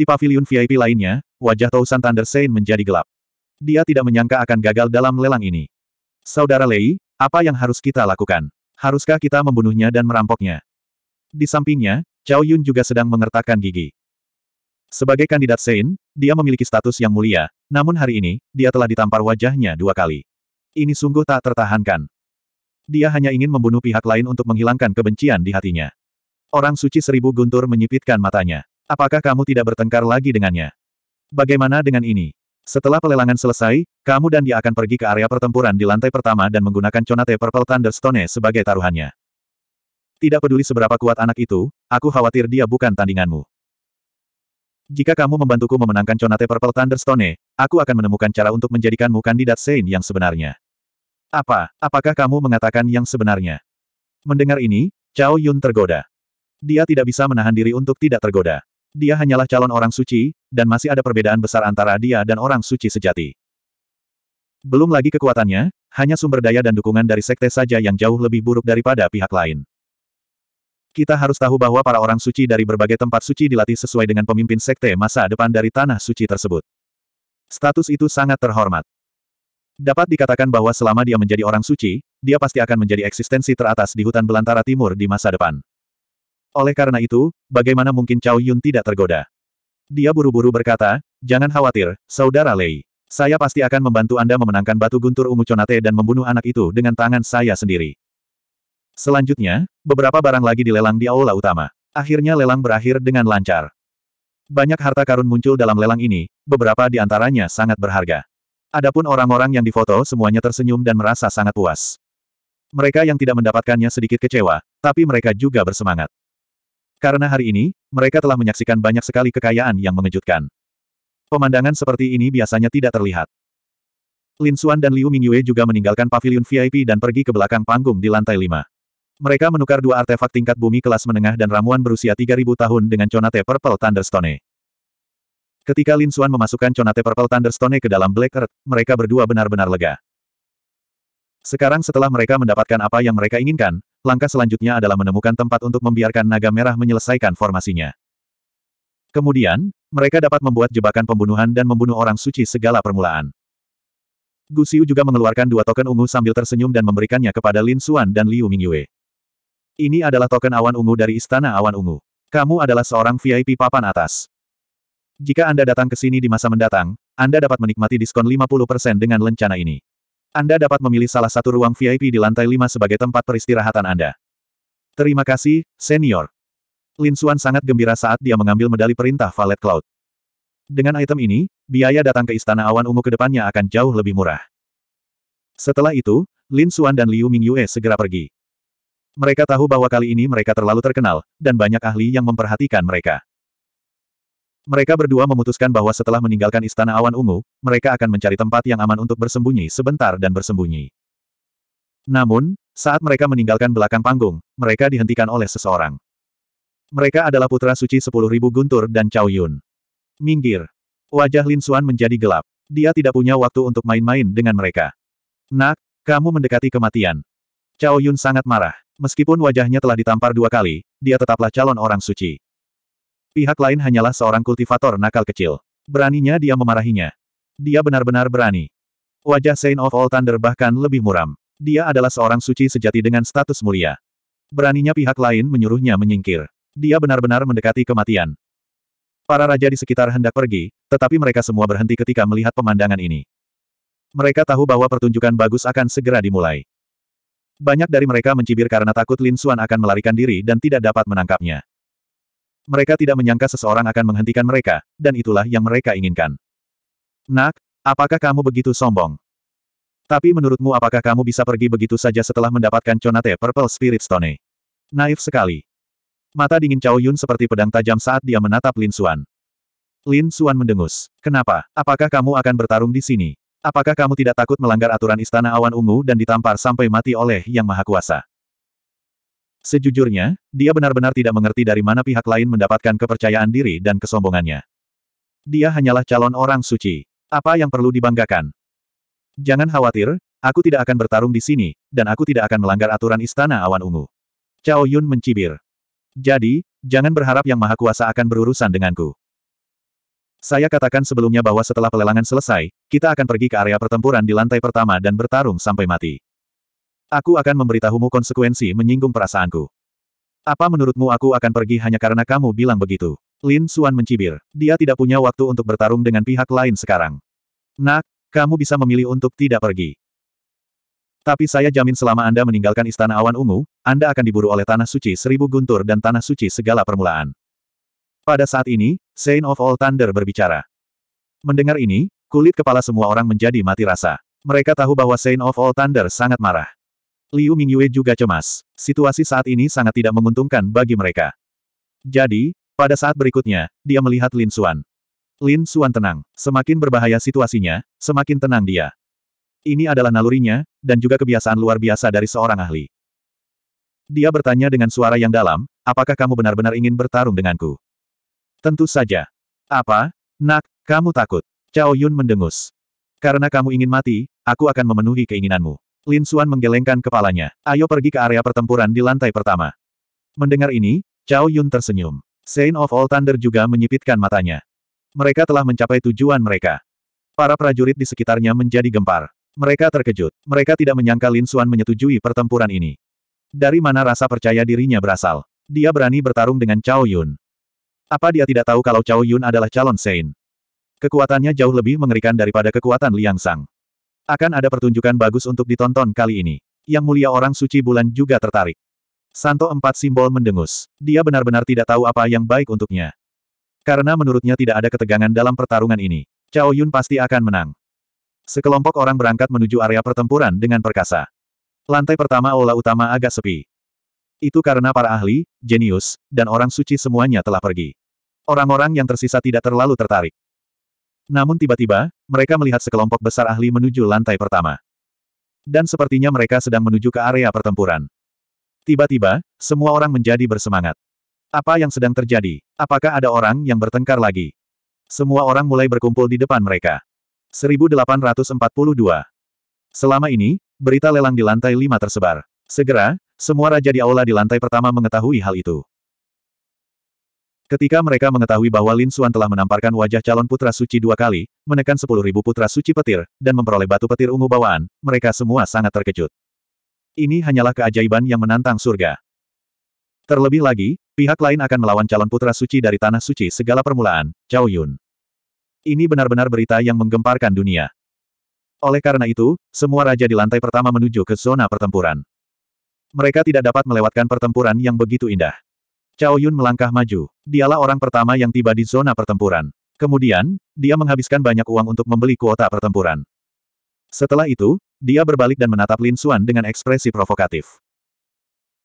Di pavilion VIP lainnya, wajah Tousan Thunder Sein menjadi gelap. Dia tidak menyangka akan gagal dalam lelang ini. Saudara Lei, apa yang harus kita lakukan? Haruskah kita membunuhnya dan merampoknya? Di sampingnya, Cao Yun juga sedang mengertakkan gigi. Sebagai kandidat Sein, dia memiliki status yang mulia, namun hari ini, dia telah ditampar wajahnya dua kali. Ini sungguh tak tertahankan. Dia hanya ingin membunuh pihak lain untuk menghilangkan kebencian di hatinya. Orang suci seribu guntur menyipitkan matanya. Apakah kamu tidak bertengkar lagi dengannya? Bagaimana dengan ini? Setelah pelelangan selesai, kamu dan dia akan pergi ke area pertempuran di lantai pertama dan menggunakan Conate Purple Thunderstone sebagai taruhannya. Tidak peduli seberapa kuat anak itu, aku khawatir dia bukan tandinganmu. Jika kamu membantuku memenangkan Conate Purple Thunderstone, aku akan menemukan cara untuk menjadikanmu kandidat Saint yang sebenarnya. Apa, apakah kamu mengatakan yang sebenarnya? Mendengar ini, Chao Yun tergoda. Dia tidak bisa menahan diri untuk tidak tergoda. Dia hanyalah calon orang suci, dan masih ada perbedaan besar antara dia dan orang suci sejati. Belum lagi kekuatannya, hanya sumber daya dan dukungan dari sekte saja yang jauh lebih buruk daripada pihak lain. Kita harus tahu bahwa para orang suci dari berbagai tempat suci dilatih sesuai dengan pemimpin sekte masa depan dari tanah suci tersebut. Status itu sangat terhormat. Dapat dikatakan bahwa selama dia menjadi orang suci, dia pasti akan menjadi eksistensi teratas di hutan belantara timur di masa depan. Oleh karena itu, bagaimana mungkin Cao Yun tidak tergoda? Dia buru-buru berkata, jangan khawatir, Saudara Lei. Saya pasti akan membantu Anda memenangkan batu guntur ungu conate dan membunuh anak itu dengan tangan saya sendiri. Selanjutnya, beberapa barang lagi dilelang di aula utama. Akhirnya lelang berakhir dengan lancar. Banyak harta karun muncul dalam lelang ini, beberapa di antaranya sangat berharga. Adapun orang-orang yang difoto semuanya tersenyum dan merasa sangat puas. Mereka yang tidak mendapatkannya sedikit kecewa, tapi mereka juga bersemangat. Karena hari ini, mereka telah menyaksikan banyak sekali kekayaan yang mengejutkan. Pemandangan seperti ini biasanya tidak terlihat. Lin Xuan dan Liu Mingyue juga meninggalkan pavilion VIP dan pergi ke belakang panggung di lantai 5. Mereka menukar dua artefak tingkat bumi kelas menengah dan ramuan berusia 3000 tahun dengan Conate Purple Thunderstone. Ketika Lin Xuan memasukkan Conate Purple Thunderstone ke dalam Black Earth, mereka berdua benar-benar lega. Sekarang setelah mereka mendapatkan apa yang mereka inginkan, langkah selanjutnya adalah menemukan tempat untuk membiarkan naga merah menyelesaikan formasinya. Kemudian, mereka dapat membuat jebakan pembunuhan dan membunuh orang suci segala permulaan. Gu Xiu juga mengeluarkan dua token ungu sambil tersenyum dan memberikannya kepada Lin Xuan dan Liu Mingyue. Ini adalah token awan ungu dari Istana Awan Ungu. Kamu adalah seorang VIP papan atas. Jika Anda datang ke sini di masa mendatang, Anda dapat menikmati diskon 50% dengan lencana ini. Anda dapat memilih salah satu ruang VIP di lantai 5 sebagai tempat peristirahatan Anda. Terima kasih, senior. Lin Xuan sangat gembira saat dia mengambil medali perintah Valet Cloud. Dengan item ini, biaya datang ke Istana Awan Ungu ke depannya akan jauh lebih murah. Setelah itu, Lin Xuan dan Liu Mingyue segera pergi. Mereka tahu bahwa kali ini mereka terlalu terkenal, dan banyak ahli yang memperhatikan mereka. Mereka berdua memutuskan bahwa setelah meninggalkan Istana Awan Ungu, mereka akan mencari tempat yang aman untuk bersembunyi sebentar dan bersembunyi. Namun, saat mereka meninggalkan belakang panggung, mereka dihentikan oleh seseorang. Mereka adalah putra suci sepuluh ribu Guntur dan Cao Yun. Minggir. Wajah Lin Xuan menjadi gelap. Dia tidak punya waktu untuk main-main dengan mereka. Nak, kamu mendekati kematian. Cao Yun sangat marah. Meskipun wajahnya telah ditampar dua kali, dia tetaplah calon orang suci. Pihak lain hanyalah seorang kultivator nakal kecil. Beraninya dia memarahinya. Dia benar-benar berani. Wajah Saint of All Thunder bahkan lebih muram. Dia adalah seorang suci sejati dengan status mulia. Beraninya pihak lain menyuruhnya menyingkir. Dia benar-benar mendekati kematian. Para raja di sekitar hendak pergi, tetapi mereka semua berhenti ketika melihat pemandangan ini. Mereka tahu bahwa pertunjukan bagus akan segera dimulai. Banyak dari mereka mencibir karena takut Lin Xuan akan melarikan diri dan tidak dapat menangkapnya. Mereka tidak menyangka seseorang akan menghentikan mereka, dan itulah yang mereka inginkan. Nak, apakah kamu begitu sombong? Tapi menurutmu apakah kamu bisa pergi begitu saja setelah mendapatkan Conate Purple Spirit Stone? Naif sekali. Mata dingin Cao Yun seperti pedang tajam saat dia menatap Lin Xuan. Lin Xuan mendengus. Kenapa? Apakah kamu akan bertarung di sini? Apakah kamu tidak takut melanggar aturan Istana Awan Ungu dan ditampar sampai mati oleh Yang Maha Kuasa? Sejujurnya, dia benar-benar tidak mengerti dari mana pihak lain mendapatkan kepercayaan diri dan kesombongannya. Dia hanyalah calon orang suci. Apa yang perlu dibanggakan? Jangan khawatir, aku tidak akan bertarung di sini, dan aku tidak akan melanggar aturan Istana Awan Ungu. Cao Yun mencibir. Jadi, jangan berharap Yang Maha Kuasa akan berurusan denganku. Saya katakan sebelumnya bahwa setelah pelelangan selesai, kita akan pergi ke area pertempuran di lantai pertama dan bertarung sampai mati. Aku akan memberitahumu konsekuensi menyinggung perasaanku. Apa menurutmu aku akan pergi hanya karena kamu bilang begitu? Lin Suan mencibir. Dia tidak punya waktu untuk bertarung dengan pihak lain sekarang. Nak, kamu bisa memilih untuk tidak pergi. Tapi saya jamin selama Anda meninggalkan Istana Awan Ungu, Anda akan diburu oleh Tanah Suci Seribu Guntur dan Tanah Suci Segala Permulaan. Pada saat ini, Saint of All Thunder berbicara. Mendengar ini, kulit kepala semua orang menjadi mati rasa. Mereka tahu bahwa Saint of All Thunder sangat marah. Liu Mingyue juga cemas. Situasi saat ini sangat tidak menguntungkan bagi mereka. Jadi, pada saat berikutnya, dia melihat Lin Xuan. Lin Xuan tenang. Semakin berbahaya situasinya, semakin tenang dia. Ini adalah nalurinya, dan juga kebiasaan luar biasa dari seorang ahli. Dia bertanya dengan suara yang dalam, apakah kamu benar-benar ingin bertarung denganku? Tentu saja. Apa? Nak, kamu takut. Cao Yun mendengus. Karena kamu ingin mati, aku akan memenuhi keinginanmu. Lin Xuan menggelengkan kepalanya. Ayo pergi ke area pertempuran di lantai pertama. Mendengar ini, Cao Yun tersenyum. Saint of All Thunder juga menyipitkan matanya. Mereka telah mencapai tujuan mereka. Para prajurit di sekitarnya menjadi gempar. Mereka terkejut. Mereka tidak menyangka Lin Xuan menyetujui pertempuran ini. Dari mana rasa percaya dirinya berasal? Dia berani bertarung dengan Cao Yun. Apa dia tidak tahu kalau Cao Yun adalah calon Saint? Kekuatannya jauh lebih mengerikan daripada kekuatan Liang Sang. Akan ada pertunjukan bagus untuk ditonton kali ini. Yang mulia orang suci bulan juga tertarik. Santo empat simbol mendengus. Dia benar-benar tidak tahu apa yang baik untuknya. Karena menurutnya tidak ada ketegangan dalam pertarungan ini. Cao Yun pasti akan menang. Sekelompok orang berangkat menuju area pertempuran dengan perkasa. Lantai pertama aula utama agak sepi. Itu karena para ahli, jenius, dan orang suci semuanya telah pergi. Orang-orang yang tersisa tidak terlalu tertarik. Namun tiba-tiba, mereka melihat sekelompok besar ahli menuju lantai pertama. Dan sepertinya mereka sedang menuju ke area pertempuran. Tiba-tiba, semua orang menjadi bersemangat. Apa yang sedang terjadi? Apakah ada orang yang bertengkar lagi? Semua orang mulai berkumpul di depan mereka. 1842. Selama ini, berita lelang di lantai lima tersebar. Segera, semua raja di aula di lantai pertama mengetahui hal itu. Ketika mereka mengetahui bahwa Lin Xuan telah menamparkan wajah calon putra suci dua kali, menekan sepuluh ribu putra suci petir, dan memperoleh batu petir ungu bawaan, mereka semua sangat terkejut. Ini hanyalah keajaiban yang menantang surga. Terlebih lagi, pihak lain akan melawan calon putra suci dari tanah suci segala permulaan, Chao Yun. Ini benar-benar berita yang menggemparkan dunia. Oleh karena itu, semua raja di lantai pertama menuju ke zona pertempuran. Mereka tidak dapat melewatkan pertempuran yang begitu indah. Cao Yun melangkah maju. Dialah orang pertama yang tiba di zona pertempuran. Kemudian, dia menghabiskan banyak uang untuk membeli kuota pertempuran. Setelah itu, dia berbalik dan menatap Lin Xuan dengan ekspresi provokatif.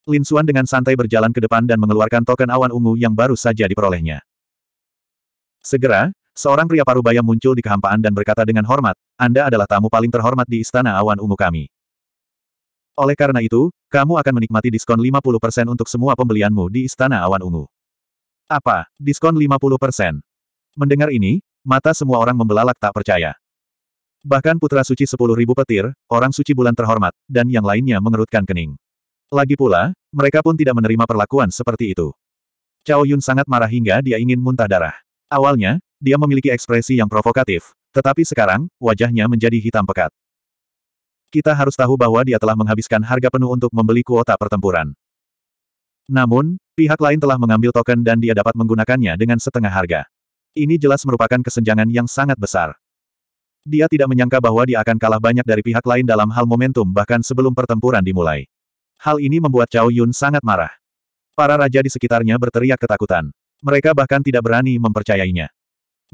Lin Xuan dengan santai berjalan ke depan dan mengeluarkan token awan ungu yang baru saja diperolehnya. Segera, seorang pria parubaya muncul di kehampaan dan berkata dengan hormat, Anda adalah tamu paling terhormat di Istana Awan Ungu kami. Oleh karena itu, kamu akan menikmati diskon 50% untuk semua pembelianmu di Istana Awan Ungu. Apa? Diskon 50%? Mendengar ini, mata semua orang membelalak tak percaya. Bahkan putra suci 10.000 petir, orang suci bulan terhormat, dan yang lainnya mengerutkan kening. Lagi pula, mereka pun tidak menerima perlakuan seperti itu. Cao Yun sangat marah hingga dia ingin muntah darah. Awalnya, dia memiliki ekspresi yang provokatif, tetapi sekarang, wajahnya menjadi hitam pekat. Kita harus tahu bahwa dia telah menghabiskan harga penuh untuk membeli kuota pertempuran. Namun, pihak lain telah mengambil token dan dia dapat menggunakannya dengan setengah harga. Ini jelas merupakan kesenjangan yang sangat besar. Dia tidak menyangka bahwa dia akan kalah banyak dari pihak lain dalam hal momentum bahkan sebelum pertempuran dimulai. Hal ini membuat Cao Yun sangat marah. Para raja di sekitarnya berteriak ketakutan. Mereka bahkan tidak berani mempercayainya.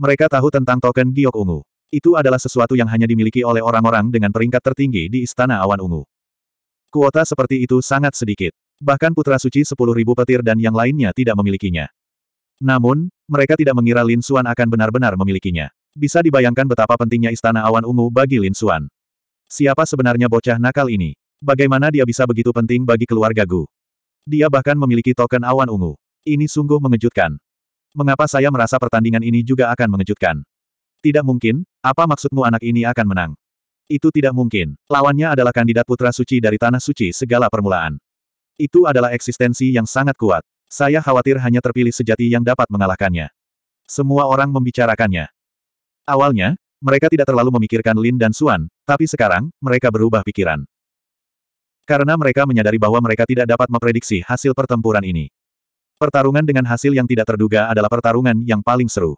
Mereka tahu tentang token giok ungu. Itu adalah sesuatu yang hanya dimiliki oleh orang-orang dengan peringkat tertinggi di Istana Awan Ungu. Kuota seperti itu sangat sedikit. Bahkan Putra Suci 10.000 petir dan yang lainnya tidak memilikinya. Namun, mereka tidak mengira Lin Xuan akan benar-benar memilikinya. Bisa dibayangkan betapa pentingnya Istana Awan Ungu bagi Lin Xuan. Siapa sebenarnya bocah nakal ini? Bagaimana dia bisa begitu penting bagi keluarga Gu? Dia bahkan memiliki token awan ungu. Ini sungguh mengejutkan. Mengapa saya merasa pertandingan ini juga akan mengejutkan? Tidak mungkin, apa maksudmu anak ini akan menang? Itu tidak mungkin. Lawannya adalah kandidat putra suci dari tanah suci segala permulaan. Itu adalah eksistensi yang sangat kuat. Saya khawatir hanya terpilih sejati yang dapat mengalahkannya. Semua orang membicarakannya. Awalnya, mereka tidak terlalu memikirkan Lin dan Suan, tapi sekarang, mereka berubah pikiran. Karena mereka menyadari bahwa mereka tidak dapat memprediksi hasil pertempuran ini. Pertarungan dengan hasil yang tidak terduga adalah pertarungan yang paling seru.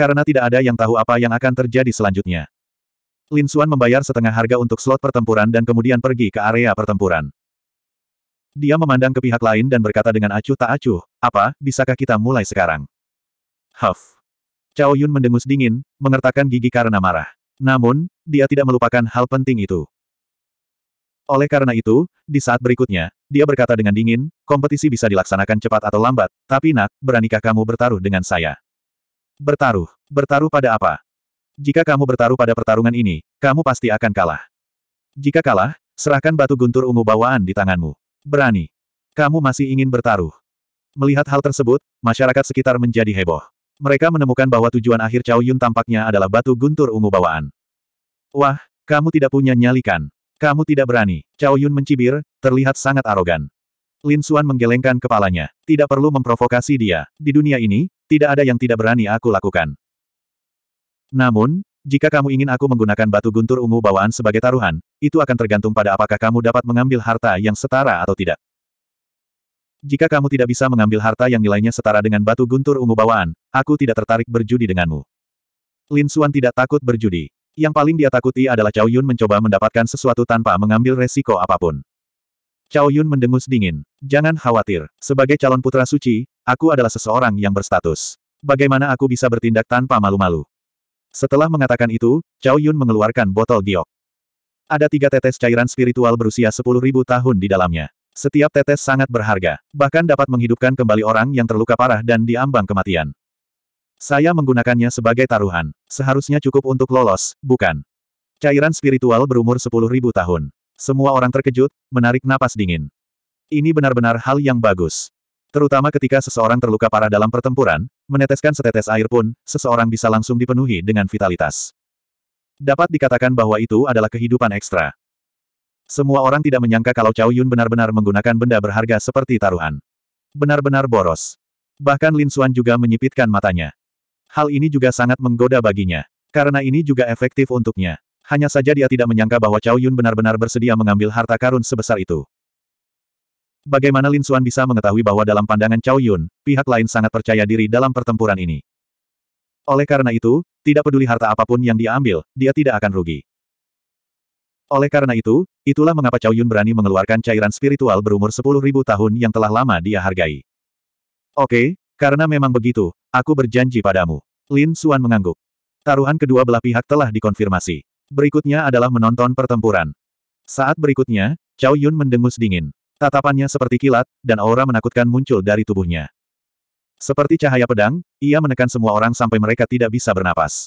Karena tidak ada yang tahu apa yang akan terjadi selanjutnya. Lin Xuan membayar setengah harga untuk slot pertempuran dan kemudian pergi ke area pertempuran. Dia memandang ke pihak lain dan berkata dengan acuh tak acuh, apa, bisakah kita mulai sekarang? Huff. Cao Yun mendengus dingin, mengertakkan gigi karena marah. Namun, dia tidak melupakan hal penting itu. Oleh karena itu, di saat berikutnya, dia berkata dengan dingin, kompetisi bisa dilaksanakan cepat atau lambat, tapi nak, beranikah kamu bertaruh dengan saya? Bertaruh. Bertaruh pada apa? Jika kamu bertaruh pada pertarungan ini, kamu pasti akan kalah. Jika kalah, serahkan batu guntur ungu bawaan di tanganmu. Berani. Kamu masih ingin bertaruh. Melihat hal tersebut, masyarakat sekitar menjadi heboh. Mereka menemukan bahwa tujuan akhir Cao Yun tampaknya adalah batu guntur ungu bawaan. Wah, kamu tidak punya nyalikan. Kamu tidak berani. Cao Yun mencibir, terlihat sangat arogan. Lin Xuan menggelengkan kepalanya. Tidak perlu memprovokasi dia. Di dunia ini, tidak ada yang tidak berani aku lakukan. Namun, jika kamu ingin aku menggunakan batu guntur ungu bawaan sebagai taruhan, itu akan tergantung pada apakah kamu dapat mengambil harta yang setara atau tidak. Jika kamu tidak bisa mengambil harta yang nilainya setara dengan batu guntur ungu bawaan, aku tidak tertarik berjudi denganmu. Lin Xuan tidak takut berjudi. Yang paling dia takuti adalah Chow Yun mencoba mendapatkan sesuatu tanpa mengambil resiko apapun. Cao Yun mendengus dingin. Jangan khawatir, sebagai calon putra suci, aku adalah seseorang yang berstatus. Bagaimana aku bisa bertindak tanpa malu-malu? Setelah mengatakan itu, Cao Yun mengeluarkan botol giok. Ada tiga tetes cairan spiritual berusia 10.000 tahun di dalamnya. Setiap tetes sangat berharga, bahkan dapat menghidupkan kembali orang yang terluka parah dan diambang kematian. Saya menggunakannya sebagai taruhan. Seharusnya cukup untuk lolos, bukan? Cairan spiritual berumur 10.000 tahun. Semua orang terkejut, menarik napas dingin. Ini benar-benar hal yang bagus. Terutama ketika seseorang terluka parah dalam pertempuran, meneteskan setetes air pun, seseorang bisa langsung dipenuhi dengan vitalitas. Dapat dikatakan bahwa itu adalah kehidupan ekstra. Semua orang tidak menyangka kalau Cao Yun benar-benar menggunakan benda berharga seperti taruhan. Benar-benar boros. Bahkan Lin Xuan juga menyipitkan matanya. Hal ini juga sangat menggoda baginya. Karena ini juga efektif untuknya. Hanya saja dia tidak menyangka bahwa Cao Yun benar-benar bersedia mengambil harta karun sebesar itu. Bagaimana Lin Xuan bisa mengetahui bahwa dalam pandangan Cao Yun, pihak lain sangat percaya diri dalam pertempuran ini. Oleh karena itu, tidak peduli harta apapun yang dia ambil, dia tidak akan rugi. Oleh karena itu, itulah mengapa Cao Yun berani mengeluarkan cairan spiritual berumur 10.000 tahun yang telah lama dia hargai. Oke, karena memang begitu, aku berjanji padamu. Lin Xuan mengangguk. Taruhan kedua belah pihak telah dikonfirmasi. Berikutnya adalah menonton pertempuran. Saat berikutnya, Cao Yun mendengus dingin. Tatapannya seperti kilat, dan aura menakutkan muncul dari tubuhnya. Seperti cahaya pedang, ia menekan semua orang sampai mereka tidak bisa bernapas.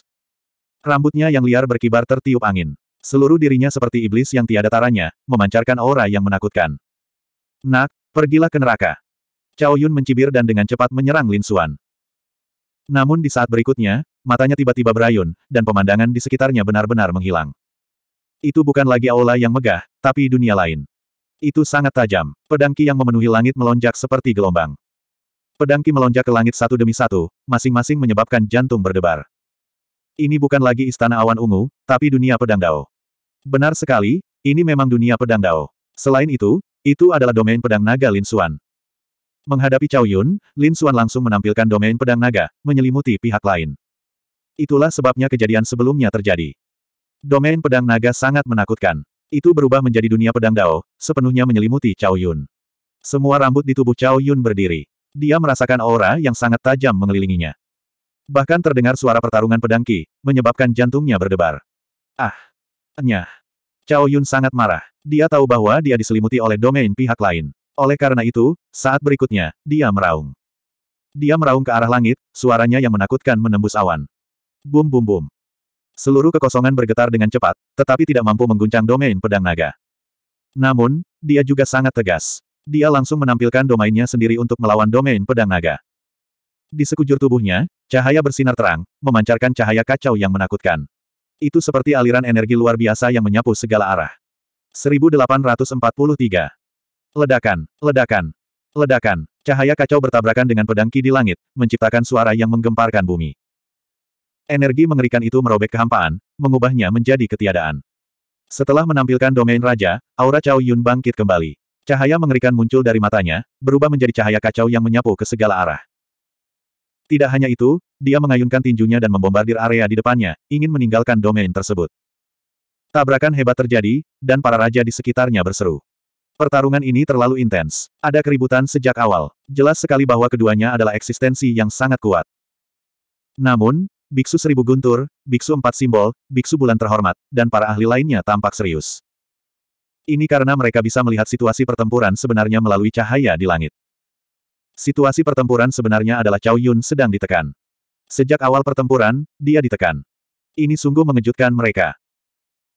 Rambutnya yang liar berkibar tertiup angin. Seluruh dirinya seperti iblis yang tiada taranya, memancarkan aura yang menakutkan. Nak, pergilah ke neraka. Cao Yun mencibir dan dengan cepat menyerang Lin Xuan. Namun di saat berikutnya, matanya tiba-tiba berayun, dan pemandangan di sekitarnya benar-benar menghilang. Itu bukan lagi aula yang megah, tapi dunia lain. Itu sangat tajam. Pedangki yang memenuhi langit melonjak seperti gelombang. Pedangki melonjak ke langit satu demi satu, masing-masing menyebabkan jantung berdebar. Ini bukan lagi istana awan ungu, tapi dunia pedang dao. Benar sekali, ini memang dunia pedang dao. Selain itu, itu adalah domain pedang naga Lin Xuan. Menghadapi Cao Yun, Lin Xuan langsung menampilkan domain pedang naga, menyelimuti pihak lain. Itulah sebabnya kejadian sebelumnya terjadi. Domain pedang naga sangat menakutkan. Itu berubah menjadi dunia pedang Dao, sepenuhnya menyelimuti Cao Yun. Semua rambut di tubuh Cao Yun berdiri. Dia merasakan aura yang sangat tajam mengelilinginya. Bahkan terdengar suara pertarungan pedang Ki, menyebabkan jantungnya berdebar. Ah! Nyah! Cao Yun sangat marah. Dia tahu bahwa dia diselimuti oleh domain pihak lain. Oleh karena itu, saat berikutnya, dia meraung. Dia meraung ke arah langit, suaranya yang menakutkan menembus awan. Bum bum bum. Seluruh kekosongan bergetar dengan cepat, tetapi tidak mampu mengguncang domain pedang naga. Namun, dia juga sangat tegas. Dia langsung menampilkan domainnya sendiri untuk melawan domain pedang naga. Di sekujur tubuhnya, cahaya bersinar terang, memancarkan cahaya kacau yang menakutkan. Itu seperti aliran energi luar biasa yang menyapu segala arah. 1843. Ledakan, ledakan, ledakan. Cahaya kacau bertabrakan dengan pedang ki di langit, menciptakan suara yang menggemparkan bumi. Energi mengerikan itu merobek kehampaan, mengubahnya menjadi ketiadaan. Setelah menampilkan domain raja, aura Cao Yun bangkit kembali. Cahaya mengerikan muncul dari matanya, berubah menjadi cahaya kacau yang menyapu ke segala arah. Tidak hanya itu, dia mengayunkan tinjunya dan membombardir area di depannya, ingin meninggalkan domain tersebut. Tabrakan hebat terjadi, dan para raja di sekitarnya berseru. Pertarungan ini terlalu intens. Ada keributan sejak awal. Jelas sekali bahwa keduanya adalah eksistensi yang sangat kuat. Namun, Biksu Seribu Guntur, Biksu Empat Simbol, Biksu Bulan Terhormat, dan para ahli lainnya tampak serius. Ini karena mereka bisa melihat situasi pertempuran sebenarnya melalui cahaya di langit. Situasi pertempuran sebenarnya adalah Cao Yun sedang ditekan. Sejak awal pertempuran, dia ditekan. Ini sungguh mengejutkan mereka.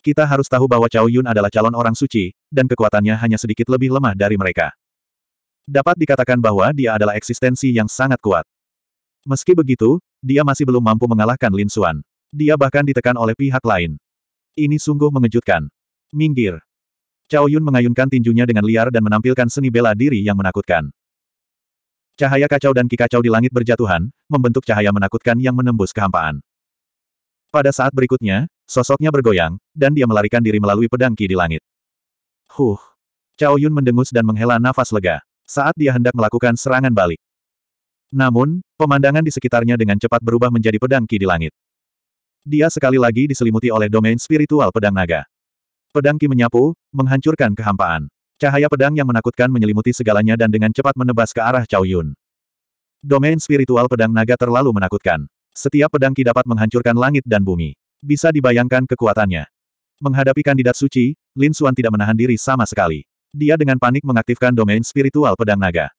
Kita harus tahu bahwa Cao Yun adalah calon orang suci, dan kekuatannya hanya sedikit lebih lemah dari mereka. Dapat dikatakan bahwa dia adalah eksistensi yang sangat kuat. Meski begitu, dia masih belum mampu mengalahkan Lin Xuan. Dia bahkan ditekan oleh pihak lain. Ini sungguh mengejutkan. Minggir. Cao Yun mengayunkan tinjunya dengan liar dan menampilkan seni bela diri yang menakutkan. Cahaya kacau dan kikacau di langit berjatuhan, membentuk cahaya menakutkan yang menembus kehampaan. Pada saat berikutnya, sosoknya bergoyang, dan dia melarikan diri melalui pedangki di langit. Huh! Cao Yun mendengus dan menghela nafas lega. Saat dia hendak melakukan serangan balik, namun, pemandangan di sekitarnya dengan cepat berubah menjadi pedang ki di langit. Dia sekali lagi diselimuti oleh domain spiritual pedang naga. Pedang ki menyapu, menghancurkan kehampaan. Cahaya pedang yang menakutkan menyelimuti segalanya dan dengan cepat menebas ke arah Chao Yun. Domain spiritual pedang naga terlalu menakutkan. Setiap pedang ki dapat menghancurkan langit dan bumi. Bisa dibayangkan kekuatannya. Menghadapi kandidat suci, Lin Xuan tidak menahan diri sama sekali. Dia dengan panik mengaktifkan domain spiritual pedang naga.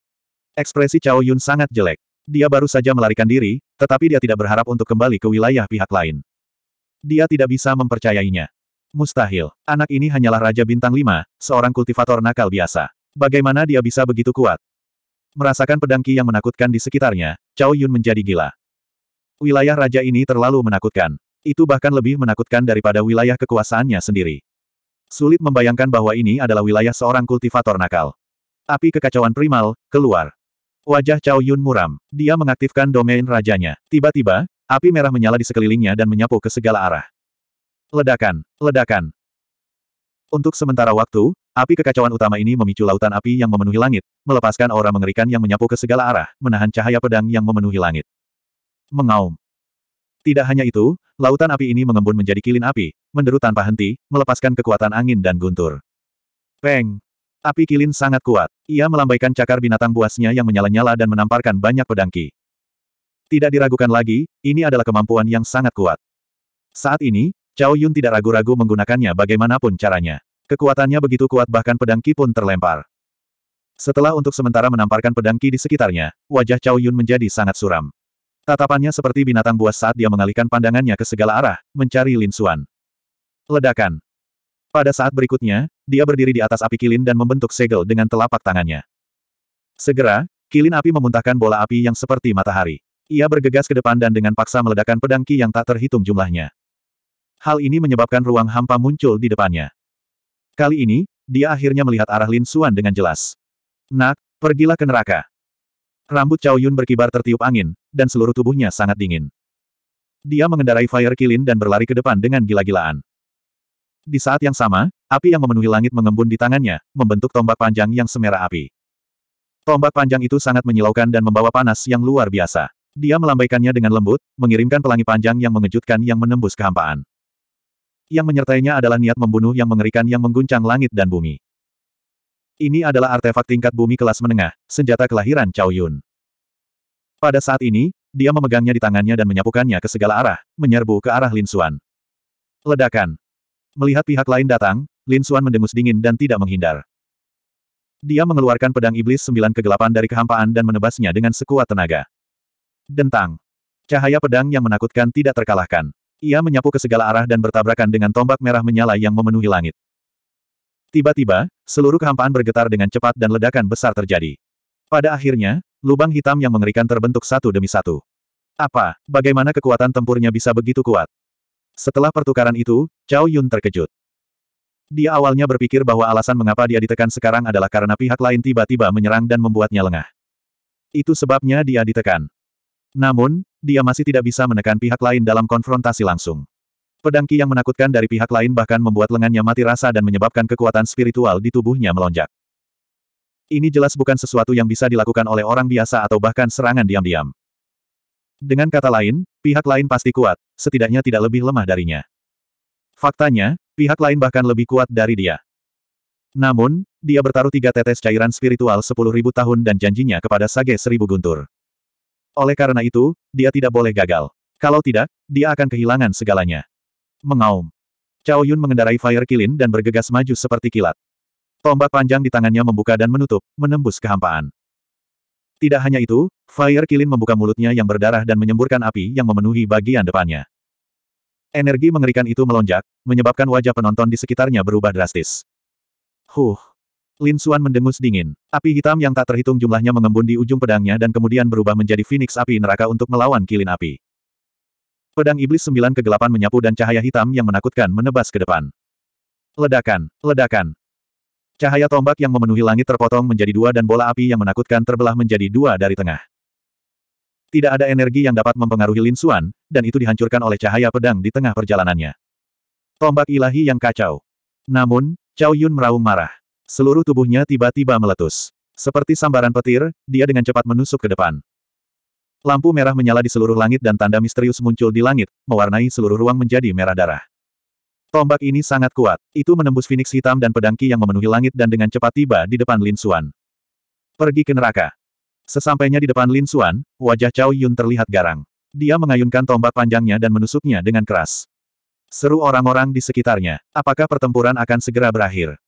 Ekspresi Cao Yun sangat jelek. Dia baru saja melarikan diri, tetapi dia tidak berharap untuk kembali ke wilayah pihak lain. Dia tidak bisa mempercayainya. Mustahil, anak ini hanyalah Raja Bintang 5, seorang kultivator nakal biasa. Bagaimana dia bisa begitu kuat? Merasakan pedangki yang menakutkan di sekitarnya, Cao Yun menjadi gila. Wilayah raja ini terlalu menakutkan. Itu bahkan lebih menakutkan daripada wilayah kekuasaannya sendiri. Sulit membayangkan bahwa ini adalah wilayah seorang kultivator nakal. Api kekacauan primal, keluar. Wajah Cao Yun muram. Dia mengaktifkan domain rajanya. Tiba-tiba, api merah menyala di sekelilingnya dan menyapu ke segala arah. Ledakan, ledakan. Untuk sementara waktu, api kekacauan utama ini memicu lautan api yang memenuhi langit, melepaskan aura mengerikan yang menyapu ke segala arah, menahan cahaya pedang yang memenuhi langit. Mengaum. Tidak hanya itu, lautan api ini mengembun menjadi kilin api, menderu tanpa henti, melepaskan kekuatan angin dan guntur. Peng! Api kilin sangat kuat. Ia melambaikan cakar binatang buasnya yang menyala-nyala dan menamparkan banyak pedangki. Tidak diragukan lagi, ini adalah kemampuan yang sangat kuat. Saat ini, Chao Yun tidak ragu-ragu menggunakannya bagaimanapun caranya. Kekuatannya begitu kuat bahkan pedangki pun terlempar. Setelah untuk sementara menamparkan pedangki di sekitarnya, wajah Chao Yun menjadi sangat suram. Tatapannya seperti binatang buas saat dia mengalihkan pandangannya ke segala arah, mencari Lin Xuan. Ledakan. Pada saat berikutnya, dia berdiri di atas api kilin dan membentuk segel dengan telapak tangannya. Segera, kilin api memuntahkan bola api yang seperti matahari. Ia bergegas ke depan dan dengan paksa meledakkan pedang Ki yang tak terhitung jumlahnya. Hal ini menyebabkan ruang hampa muncul di depannya. Kali ini, dia akhirnya melihat arah Lin Xuan dengan jelas. Nak, pergilah ke neraka. Rambut Chow Yun berkibar tertiup angin, dan seluruh tubuhnya sangat dingin. Dia mengendarai Fire Kilin dan berlari ke depan dengan gila-gilaan. Di saat yang sama, api yang memenuhi langit mengembun di tangannya, membentuk tombak panjang yang semerah api. Tombak panjang itu sangat menyilaukan dan membawa panas yang luar biasa. Dia melambaikannya dengan lembut, mengirimkan pelangi panjang yang mengejutkan yang menembus kehampaan. Yang menyertainya adalah niat membunuh yang mengerikan yang mengguncang langit dan bumi. Ini adalah artefak tingkat bumi kelas menengah, senjata kelahiran Chao Yun. Pada saat ini, dia memegangnya di tangannya dan menyapukannya ke segala arah, menyerbu ke arah Lin Xuan. Ledakan. Melihat pihak lain datang, Lin Suan mendemus dingin dan tidak menghindar. Dia mengeluarkan pedang iblis sembilan kegelapan dari kehampaan dan menebasnya dengan sekuat tenaga. Dentang. Cahaya pedang yang menakutkan tidak terkalahkan. Ia menyapu ke segala arah dan bertabrakan dengan tombak merah menyala yang memenuhi langit. Tiba-tiba, seluruh kehampaan bergetar dengan cepat dan ledakan besar terjadi. Pada akhirnya, lubang hitam yang mengerikan terbentuk satu demi satu. Apa, bagaimana kekuatan tempurnya bisa begitu kuat? Setelah pertukaran itu, Cao Yun terkejut. Dia awalnya berpikir bahwa alasan mengapa dia ditekan sekarang adalah karena pihak lain tiba-tiba menyerang dan membuatnya lengah. Itu sebabnya dia ditekan. Namun, dia masih tidak bisa menekan pihak lain dalam konfrontasi langsung. Pedangki yang menakutkan dari pihak lain bahkan membuat lengannya mati rasa dan menyebabkan kekuatan spiritual di tubuhnya melonjak. Ini jelas bukan sesuatu yang bisa dilakukan oleh orang biasa atau bahkan serangan diam-diam. Dengan kata lain, pihak lain pasti kuat, setidaknya tidak lebih lemah darinya. Faktanya, pihak lain bahkan lebih kuat dari dia. Namun, dia bertaruh tiga tetes cairan spiritual sepuluh ribu tahun dan janjinya kepada Sage seribu guntur. Oleh karena itu, dia tidak boleh gagal. Kalau tidak, dia akan kehilangan segalanya. Mengaum. Cao Yun mengendarai fire kilin dan bergegas maju seperti kilat. Tombak panjang di tangannya membuka dan menutup, menembus kehampaan. Tidak hanya itu, Fire Kilin membuka mulutnya yang berdarah dan menyemburkan api yang memenuhi bagian depannya. Energi mengerikan itu melonjak, menyebabkan wajah penonton di sekitarnya berubah drastis. Huh. Lin Xuan mendengus dingin. Api hitam yang tak terhitung jumlahnya mengembun di ujung pedangnya dan kemudian berubah menjadi phoenix api neraka untuk melawan kilin api. Pedang iblis sembilan kegelapan menyapu dan cahaya hitam yang menakutkan menebas ke depan. Ledakan, ledakan, Cahaya tombak yang memenuhi langit terpotong menjadi dua dan bola api yang menakutkan terbelah menjadi dua dari tengah. Tidak ada energi yang dapat mempengaruhi Lin Xuan, dan itu dihancurkan oleh cahaya pedang di tengah perjalanannya. Tombak ilahi yang kacau. Namun, Cao Yun meraung marah. Seluruh tubuhnya tiba-tiba meletus. Seperti sambaran petir, dia dengan cepat menusuk ke depan. Lampu merah menyala di seluruh langit dan tanda misterius muncul di langit, mewarnai seluruh ruang menjadi merah darah. Tombak ini sangat kuat. Itu menembus Phoenix hitam dan pedangki yang memenuhi langit dan dengan cepat tiba di depan Lin Xuan. Pergi ke neraka. Sesampainya di depan Lin Xuan, wajah Cao Yun terlihat garang. Dia mengayunkan tombak panjangnya dan menusuknya dengan keras. Seru orang-orang di sekitarnya. Apakah pertempuran akan segera berakhir?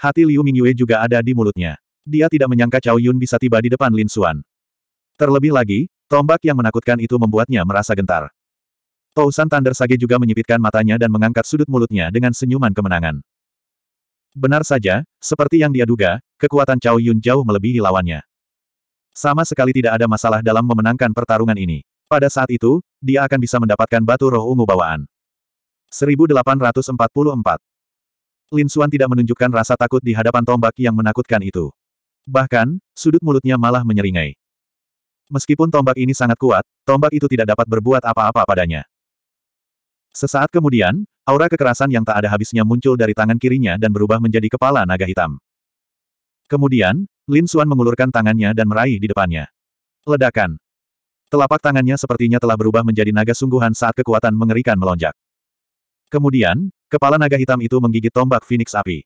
Hati Liu Mingyue juga ada di mulutnya. Dia tidak menyangka Cao Yun bisa tiba di depan Lin Xuan. Terlebih lagi, tombak yang menakutkan itu membuatnya merasa gentar. Tousan Thunder Sage juga menyipitkan matanya dan mengangkat sudut mulutnya dengan senyuman kemenangan. Benar saja, seperti yang dia duga, kekuatan Cao Yun jauh melebihi lawannya. Sama sekali tidak ada masalah dalam memenangkan pertarungan ini. Pada saat itu, dia akan bisa mendapatkan batu roh ungu bawaan. 1844 Lin Suan tidak menunjukkan rasa takut di hadapan tombak yang menakutkan itu. Bahkan, sudut mulutnya malah menyeringai. Meskipun tombak ini sangat kuat, tombak itu tidak dapat berbuat apa-apa padanya. Sesaat kemudian, aura kekerasan yang tak ada habisnya muncul dari tangan kirinya dan berubah menjadi kepala naga hitam. Kemudian, Lin Xuan mengulurkan tangannya dan meraih di depannya. Ledakan. Telapak tangannya sepertinya telah berubah menjadi naga sungguhan saat kekuatan mengerikan melonjak. Kemudian, kepala naga hitam itu menggigit tombak Phoenix api.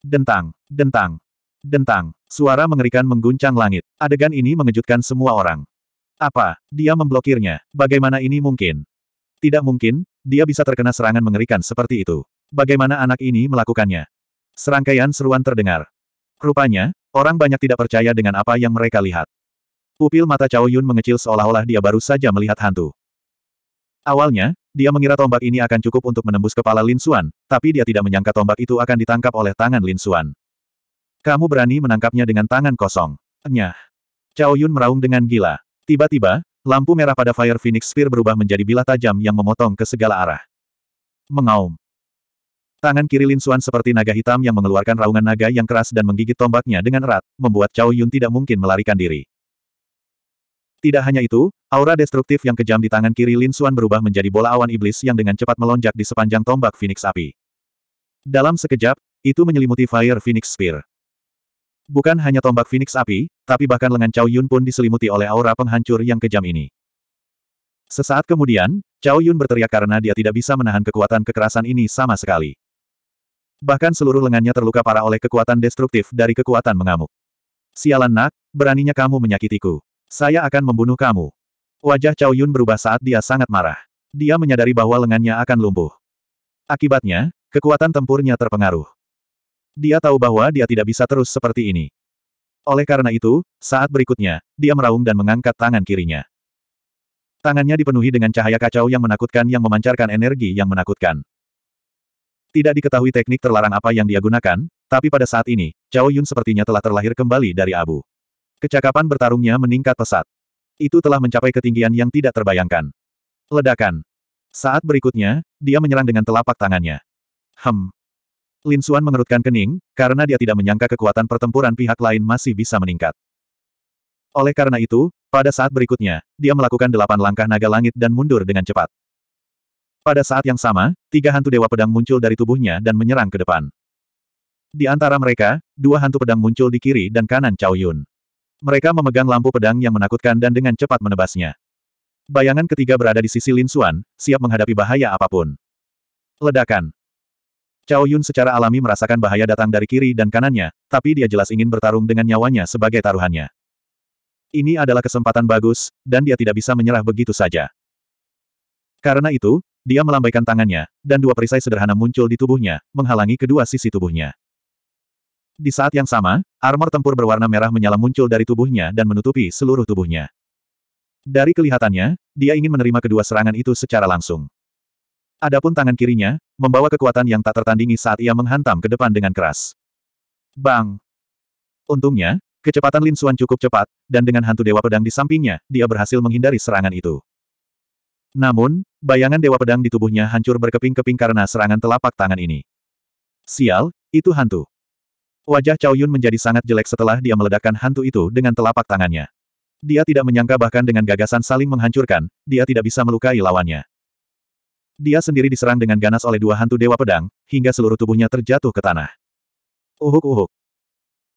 Dentang, dentang, dentang. Suara mengerikan mengguncang langit. Adegan ini mengejutkan semua orang. Apa? Dia memblokirnya. Bagaimana ini mungkin? Tidak mungkin, dia bisa terkena serangan mengerikan seperti itu. Bagaimana anak ini melakukannya? Serangkaian seruan terdengar. Rupanya, orang banyak tidak percaya dengan apa yang mereka lihat. Pupil mata Cao Yun mengecil seolah-olah dia baru saja melihat hantu. Awalnya, dia mengira tombak ini akan cukup untuk menembus kepala Lin Xuan, tapi dia tidak menyangka tombak itu akan ditangkap oleh tangan Lin Xuan. Kamu berani menangkapnya dengan tangan kosong. Nyah. Cao Yun meraung dengan gila. Tiba-tiba, Lampu merah pada Fire Phoenix Spear berubah menjadi bilah tajam yang memotong ke segala arah. Mengaum. Tangan kiri Lin Xuan seperti naga hitam yang mengeluarkan raungan naga yang keras dan menggigit tombaknya dengan erat, membuat Cao Yun tidak mungkin melarikan diri. Tidak hanya itu, aura destruktif yang kejam di tangan kiri Lin Xuan berubah menjadi bola awan iblis yang dengan cepat melonjak di sepanjang tombak Phoenix api. Dalam sekejap, itu menyelimuti Fire Phoenix Spear. Bukan hanya tombak Phoenix api, tapi bahkan lengan Cao Yun pun diselimuti oleh aura penghancur yang kejam ini. Sesaat kemudian, Cao Yun berteriak karena dia tidak bisa menahan kekuatan kekerasan ini sama sekali. Bahkan seluruh lengannya terluka parah oleh kekuatan destruktif dari kekuatan mengamuk. Sialan nak, beraninya kamu menyakitiku. Saya akan membunuh kamu. Wajah Cao Yun berubah saat dia sangat marah. Dia menyadari bahwa lengannya akan lumpuh. Akibatnya, kekuatan tempurnya terpengaruh. Dia tahu bahwa dia tidak bisa terus seperti ini. Oleh karena itu, saat berikutnya, dia meraung dan mengangkat tangan kirinya. Tangannya dipenuhi dengan cahaya kacau yang menakutkan yang memancarkan energi yang menakutkan. Tidak diketahui teknik terlarang apa yang dia gunakan, tapi pada saat ini, Cao Yun sepertinya telah terlahir kembali dari abu. Kecakapan bertarungnya meningkat pesat. Itu telah mencapai ketinggian yang tidak terbayangkan. Ledakan. Saat berikutnya, dia menyerang dengan telapak tangannya. Hem. Lin Suan mengerutkan kening, karena dia tidak menyangka kekuatan pertempuran pihak lain masih bisa meningkat. Oleh karena itu, pada saat berikutnya, dia melakukan delapan langkah naga langit dan mundur dengan cepat. Pada saat yang sama, tiga hantu dewa pedang muncul dari tubuhnya dan menyerang ke depan. Di antara mereka, dua hantu pedang muncul di kiri dan kanan Chao Yun. Mereka memegang lampu pedang yang menakutkan dan dengan cepat menebasnya. Bayangan ketiga berada di sisi Lin Suan, siap menghadapi bahaya apapun. Ledakan. Cao Yun secara alami merasakan bahaya datang dari kiri dan kanannya, tapi dia jelas ingin bertarung dengan nyawanya sebagai taruhannya. Ini adalah kesempatan bagus, dan dia tidak bisa menyerah begitu saja. Karena itu, dia melambaikan tangannya, dan dua perisai sederhana muncul di tubuhnya, menghalangi kedua sisi tubuhnya. Di saat yang sama, armor tempur berwarna merah menyala muncul dari tubuhnya dan menutupi seluruh tubuhnya. Dari kelihatannya, dia ingin menerima kedua serangan itu secara langsung. Adapun tangan kirinya, membawa kekuatan yang tak tertandingi saat ia menghantam ke depan dengan keras. Bang! Untungnya, kecepatan Lin Suan cukup cepat, dan dengan hantu Dewa Pedang di sampingnya, dia berhasil menghindari serangan itu. Namun, bayangan Dewa Pedang di tubuhnya hancur berkeping-keping karena serangan telapak tangan ini. Sial, itu hantu. Wajah Chow Yun menjadi sangat jelek setelah dia meledakkan hantu itu dengan telapak tangannya. Dia tidak menyangka bahkan dengan gagasan saling menghancurkan, dia tidak bisa melukai lawannya. Dia sendiri diserang dengan ganas oleh dua hantu dewa pedang, hingga seluruh tubuhnya terjatuh ke tanah. Uhuk-uhuk.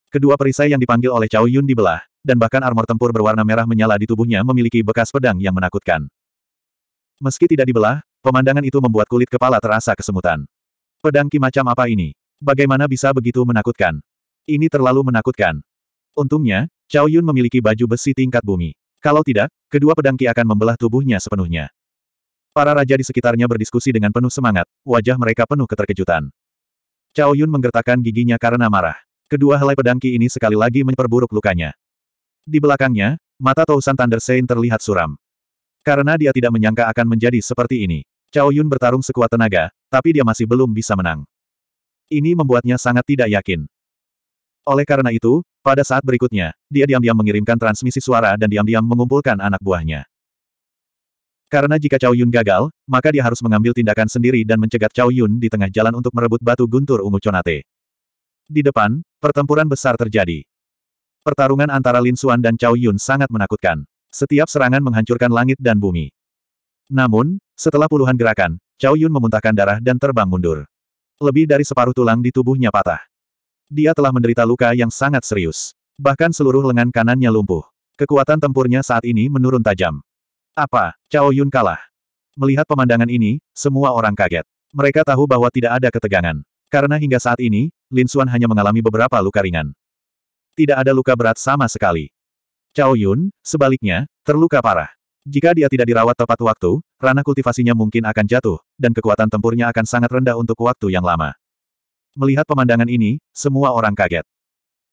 Kedua perisai yang dipanggil oleh Cao Yun dibelah, dan bahkan armor tempur berwarna merah menyala di tubuhnya memiliki bekas pedang yang menakutkan. Meski tidak dibelah, pemandangan itu membuat kulit kepala terasa kesemutan. Pedang ki macam apa ini? Bagaimana bisa begitu menakutkan? Ini terlalu menakutkan. Untungnya, Cao Yun memiliki baju besi tingkat bumi. Kalau tidak, kedua pedang ki akan membelah tubuhnya sepenuhnya. Para raja di sekitarnya berdiskusi dengan penuh semangat, wajah mereka penuh keterkejutan. Cao Yun menggertakkan giginya karena marah. Kedua helai pedangki ini sekali lagi memperburuk lukanya. Di belakangnya, mata Tousan Thunder Saint terlihat suram. Karena dia tidak menyangka akan menjadi seperti ini. Cao Yun bertarung sekuat tenaga, tapi dia masih belum bisa menang. Ini membuatnya sangat tidak yakin. Oleh karena itu, pada saat berikutnya, dia diam-diam mengirimkan transmisi suara dan diam-diam mengumpulkan anak buahnya. Karena jika Cao Yun gagal, maka dia harus mengambil tindakan sendiri dan mencegat Cao Yun di tengah jalan untuk merebut batu guntur ungu Conate. Di depan, pertempuran besar terjadi. Pertarungan antara Lin Xuan dan Cao Yun sangat menakutkan. Setiap serangan menghancurkan langit dan bumi. Namun, setelah puluhan gerakan, Cao Yun memuntahkan darah dan terbang mundur. Lebih dari separuh tulang di tubuhnya patah. Dia telah menderita luka yang sangat serius. Bahkan seluruh lengan kanannya lumpuh. Kekuatan tempurnya saat ini menurun tajam. Apa, Cao Yun kalah? Melihat pemandangan ini, semua orang kaget. Mereka tahu bahwa tidak ada ketegangan. Karena hingga saat ini, Lin Xuan hanya mengalami beberapa luka ringan. Tidak ada luka berat sama sekali. Cao Yun, sebaliknya, terluka parah. Jika dia tidak dirawat tepat waktu, ranah kultivasinya mungkin akan jatuh, dan kekuatan tempurnya akan sangat rendah untuk waktu yang lama. Melihat pemandangan ini, semua orang kaget.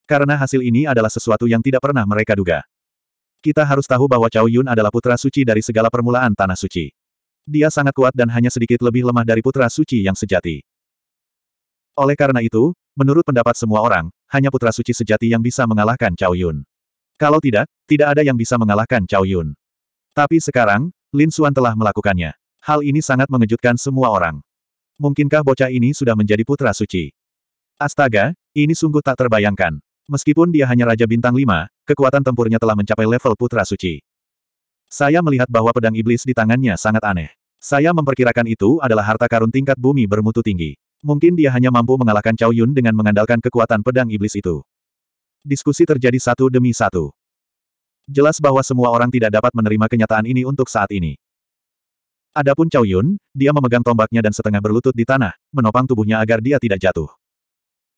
Karena hasil ini adalah sesuatu yang tidak pernah mereka duga. Kita harus tahu bahwa Cao Yun adalah putra suci dari segala permulaan tanah suci. Dia sangat kuat dan hanya sedikit lebih lemah dari putra suci yang sejati. Oleh karena itu, menurut pendapat semua orang, hanya putra suci sejati yang bisa mengalahkan Cao Yun. Kalau tidak, tidak ada yang bisa mengalahkan Cao Yun. Tapi sekarang, Lin Xuan telah melakukannya. Hal ini sangat mengejutkan semua orang. Mungkinkah bocah ini sudah menjadi putra suci? Astaga, ini sungguh tak terbayangkan. Meskipun dia hanya Raja Bintang 5, kekuatan tempurnya telah mencapai level Putra Suci. Saya melihat bahwa pedang iblis di tangannya sangat aneh. Saya memperkirakan itu adalah harta karun tingkat bumi bermutu tinggi. Mungkin dia hanya mampu mengalahkan Chow Yun dengan mengandalkan kekuatan pedang iblis itu. Diskusi terjadi satu demi satu. Jelas bahwa semua orang tidak dapat menerima kenyataan ini untuk saat ini. Adapun Chow Yun, dia memegang tombaknya dan setengah berlutut di tanah, menopang tubuhnya agar dia tidak jatuh.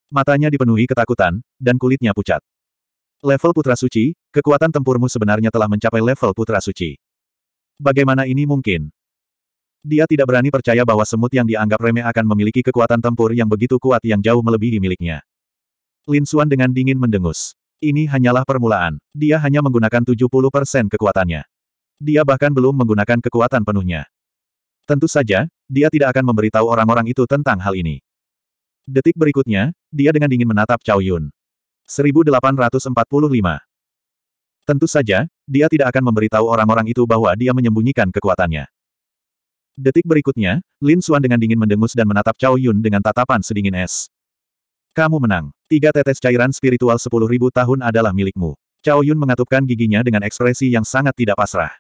Matanya dipenuhi ketakutan, dan kulitnya pucat. Level Putra Suci, kekuatan tempurmu sebenarnya telah mencapai level Putra Suci. Bagaimana ini mungkin? Dia tidak berani percaya bahwa semut yang dianggap remeh akan memiliki kekuatan tempur yang begitu kuat yang jauh melebihi miliknya. Lin Xuan dengan dingin mendengus. Ini hanyalah permulaan. Dia hanya menggunakan 70% kekuatannya. Dia bahkan belum menggunakan kekuatan penuhnya. Tentu saja, dia tidak akan memberitahu orang-orang itu tentang hal ini. Detik berikutnya, dia dengan dingin menatap Cao Yun. 1845. Tentu saja, dia tidak akan memberitahu orang-orang itu bahwa dia menyembunyikan kekuatannya. Detik berikutnya, Lin Xuan dengan dingin mendengus dan menatap Cao Yun dengan tatapan sedingin es. Kamu menang. Tiga tetes cairan spiritual sepuluh ribu tahun adalah milikmu. Cao Yun mengatupkan giginya dengan ekspresi yang sangat tidak pasrah.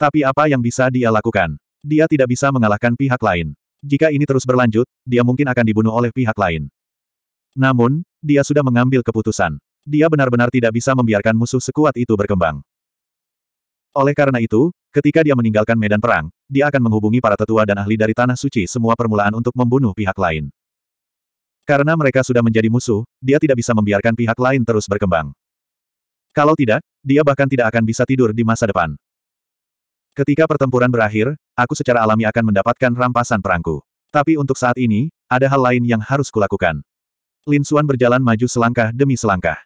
Tapi apa yang bisa dia lakukan? Dia tidak bisa mengalahkan pihak lain. Jika ini terus berlanjut, dia mungkin akan dibunuh oleh pihak lain. Namun, dia sudah mengambil keputusan. Dia benar-benar tidak bisa membiarkan musuh sekuat itu berkembang. Oleh karena itu, ketika dia meninggalkan medan perang, dia akan menghubungi para tetua dan ahli dari Tanah Suci semua permulaan untuk membunuh pihak lain. Karena mereka sudah menjadi musuh, dia tidak bisa membiarkan pihak lain terus berkembang. Kalau tidak, dia bahkan tidak akan bisa tidur di masa depan. Ketika pertempuran berakhir, aku secara alami akan mendapatkan rampasan perangku. Tapi untuk saat ini, ada hal lain yang harus kulakukan. Lin Xuan berjalan maju selangkah demi selangkah.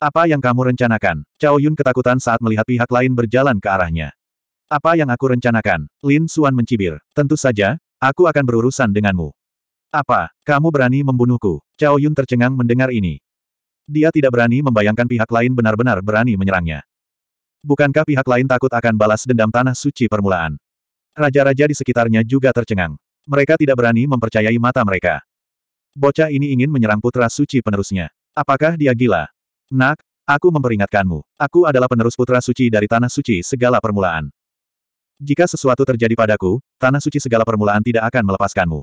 Apa yang kamu rencanakan? Cao Yun ketakutan saat melihat pihak lain berjalan ke arahnya. Apa yang aku rencanakan? Lin Xuan mencibir. Tentu saja, aku akan berurusan denganmu. Apa, kamu berani membunuhku? Cao Yun tercengang mendengar ini. Dia tidak berani membayangkan pihak lain benar-benar berani menyerangnya. Bukankah pihak lain takut akan balas dendam tanah suci permulaan? Raja-raja di sekitarnya juga tercengang. Mereka tidak berani mempercayai mata mereka. Bocah ini ingin menyerang putra suci penerusnya. Apakah dia gila? Nak, aku memperingatkanmu. Aku adalah penerus putra suci dari tanah suci segala permulaan. Jika sesuatu terjadi padaku, tanah suci segala permulaan tidak akan melepaskanmu.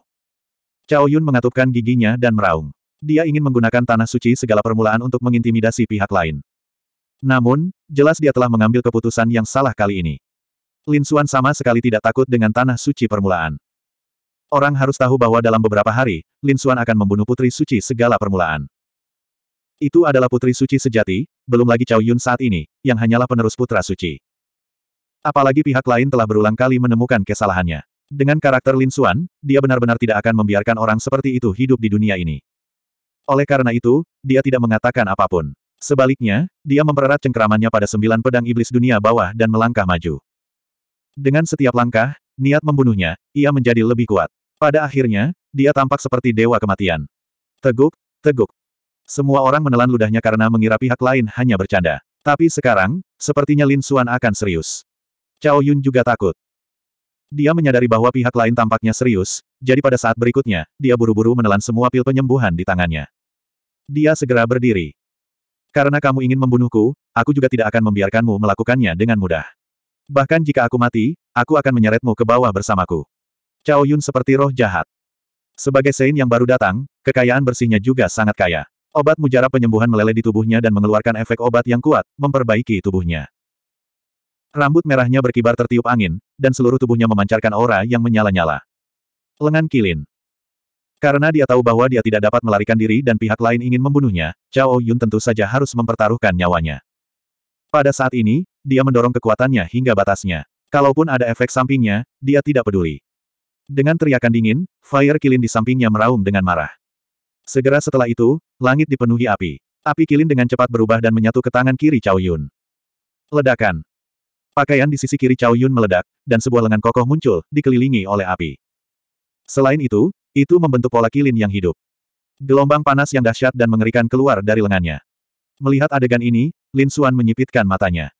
Cao Yun mengatupkan giginya dan meraung. Dia ingin menggunakan tanah suci segala permulaan untuk mengintimidasi pihak lain. Namun, jelas dia telah mengambil keputusan yang salah kali ini. Lin Xuan sama sekali tidak takut dengan tanah suci permulaan. Orang harus tahu bahwa dalam beberapa hari, Lin Xuan akan membunuh putri suci segala permulaan. Itu adalah putri suci sejati, belum lagi Cao Yun saat ini, yang hanyalah penerus putra suci. Apalagi pihak lain telah berulang kali menemukan kesalahannya. Dengan karakter Lin Xuan, dia benar-benar tidak akan membiarkan orang seperti itu hidup di dunia ini. Oleh karena itu, dia tidak mengatakan apapun. Sebaliknya, dia mempererat cengkeramannya pada sembilan pedang iblis dunia bawah dan melangkah maju. Dengan setiap langkah, niat membunuhnya, ia menjadi lebih kuat. Pada akhirnya, dia tampak seperti dewa kematian. Teguk, teguk. Semua orang menelan ludahnya karena mengira pihak lain hanya bercanda. Tapi sekarang, sepertinya Lin Xuan akan serius. Cao Yun juga takut. Dia menyadari bahwa pihak lain tampaknya serius, jadi pada saat berikutnya, dia buru-buru menelan semua pil penyembuhan di tangannya. Dia segera berdiri. Karena kamu ingin membunuhku, aku juga tidak akan membiarkanmu melakukannya dengan mudah. Bahkan jika aku mati, aku akan menyeretmu ke bawah bersamaku. Cao Yun seperti roh jahat. Sebagai Sein yang baru datang, kekayaan bersihnya juga sangat kaya. Obat mujarab penyembuhan meleleh di tubuhnya dan mengeluarkan efek obat yang kuat, memperbaiki tubuhnya. Rambut merahnya berkibar tertiup angin, dan seluruh tubuhnya memancarkan aura yang menyala-nyala. Lengan kilin. Karena dia tahu bahwa dia tidak dapat melarikan diri dan pihak lain ingin membunuhnya, Cao Yun tentu saja harus mempertaruhkan nyawanya. Pada saat ini, dia mendorong kekuatannya hingga batasnya. Kalaupun ada efek sampingnya, dia tidak peduli. Dengan teriakan dingin, Fire Kilin di sampingnya meraung dengan marah. Segera setelah itu, langit dipenuhi api. Api kilin dengan cepat berubah dan menyatu ke tangan kiri Cao Yun. Ledakan. Pakaian di sisi kiri Cao Yun meledak, dan sebuah lengan kokoh muncul, dikelilingi oleh api. Selain itu, itu membentuk pola kilin yang hidup. Gelombang panas yang dahsyat dan mengerikan keluar dari lengannya. Melihat adegan ini, Lin Suan menyipitkan matanya.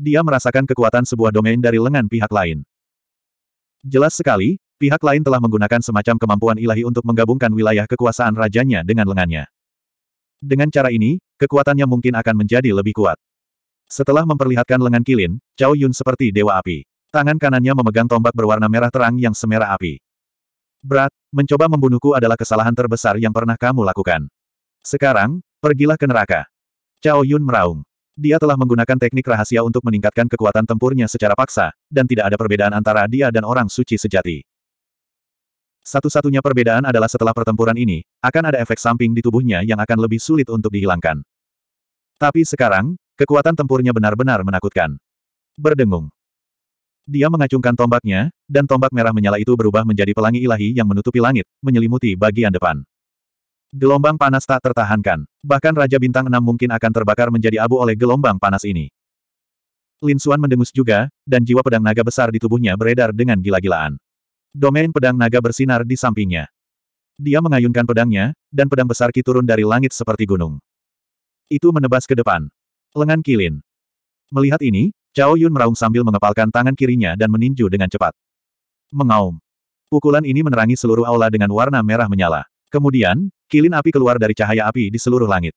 Dia merasakan kekuatan sebuah domain dari lengan pihak lain. Jelas sekali, pihak lain telah menggunakan semacam kemampuan ilahi untuk menggabungkan wilayah kekuasaan rajanya dengan lengannya. Dengan cara ini, kekuatannya mungkin akan menjadi lebih kuat. Setelah memperlihatkan lengan kilin, Cao Yun seperti dewa api. Tangan kanannya memegang tombak berwarna merah terang yang semerah api. Berat, mencoba membunuhku adalah kesalahan terbesar yang pernah kamu lakukan. Sekarang, pergilah ke neraka. Cao Yun meraung. Dia telah menggunakan teknik rahasia untuk meningkatkan kekuatan tempurnya secara paksa, dan tidak ada perbedaan antara dia dan orang suci sejati. Satu-satunya perbedaan adalah setelah pertempuran ini, akan ada efek samping di tubuhnya yang akan lebih sulit untuk dihilangkan. Tapi sekarang, kekuatan tempurnya benar-benar menakutkan. Berdengung. Dia mengacungkan tombaknya, dan tombak merah menyala itu berubah menjadi pelangi ilahi yang menutupi langit, menyelimuti bagian depan. Gelombang panas tak tertahankan. Bahkan Raja Bintang 6 mungkin akan terbakar menjadi abu oleh gelombang panas ini. Lin Xuan mendengus juga, dan jiwa pedang naga besar di tubuhnya beredar dengan gila-gilaan. Domain pedang naga bersinar di sampingnya. Dia mengayunkan pedangnya, dan pedang besar Ki turun dari langit seperti gunung. Itu menebas ke depan. Lengan Kilin. Melihat ini, Cao Yun meraung sambil mengepalkan tangan kirinya dan meninju dengan cepat. Mengaum. Pukulan ini menerangi seluruh aula dengan warna merah menyala. Kemudian, kilin api keluar dari cahaya api di seluruh langit.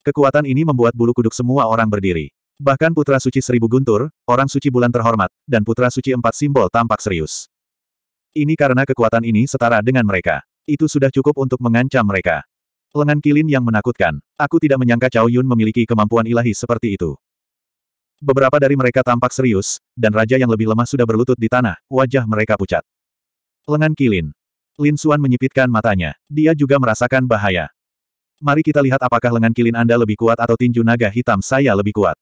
Kekuatan ini membuat bulu kuduk semua orang berdiri. Bahkan Putra Suci Seribu Guntur, orang suci bulan terhormat, dan Putra Suci Empat Simbol tampak serius. Ini karena kekuatan ini setara dengan mereka. Itu sudah cukup untuk mengancam mereka. Lengan kilin yang menakutkan. Aku tidak menyangka Cao Yun memiliki kemampuan ilahi seperti itu. Beberapa dari mereka tampak serius, dan raja yang lebih lemah sudah berlutut di tanah, wajah mereka pucat. Lengan kilin. Lin Suan menyipitkan matanya. Dia juga merasakan bahaya. Mari kita lihat apakah lengan kilin Anda lebih kuat atau tinju naga hitam saya lebih kuat.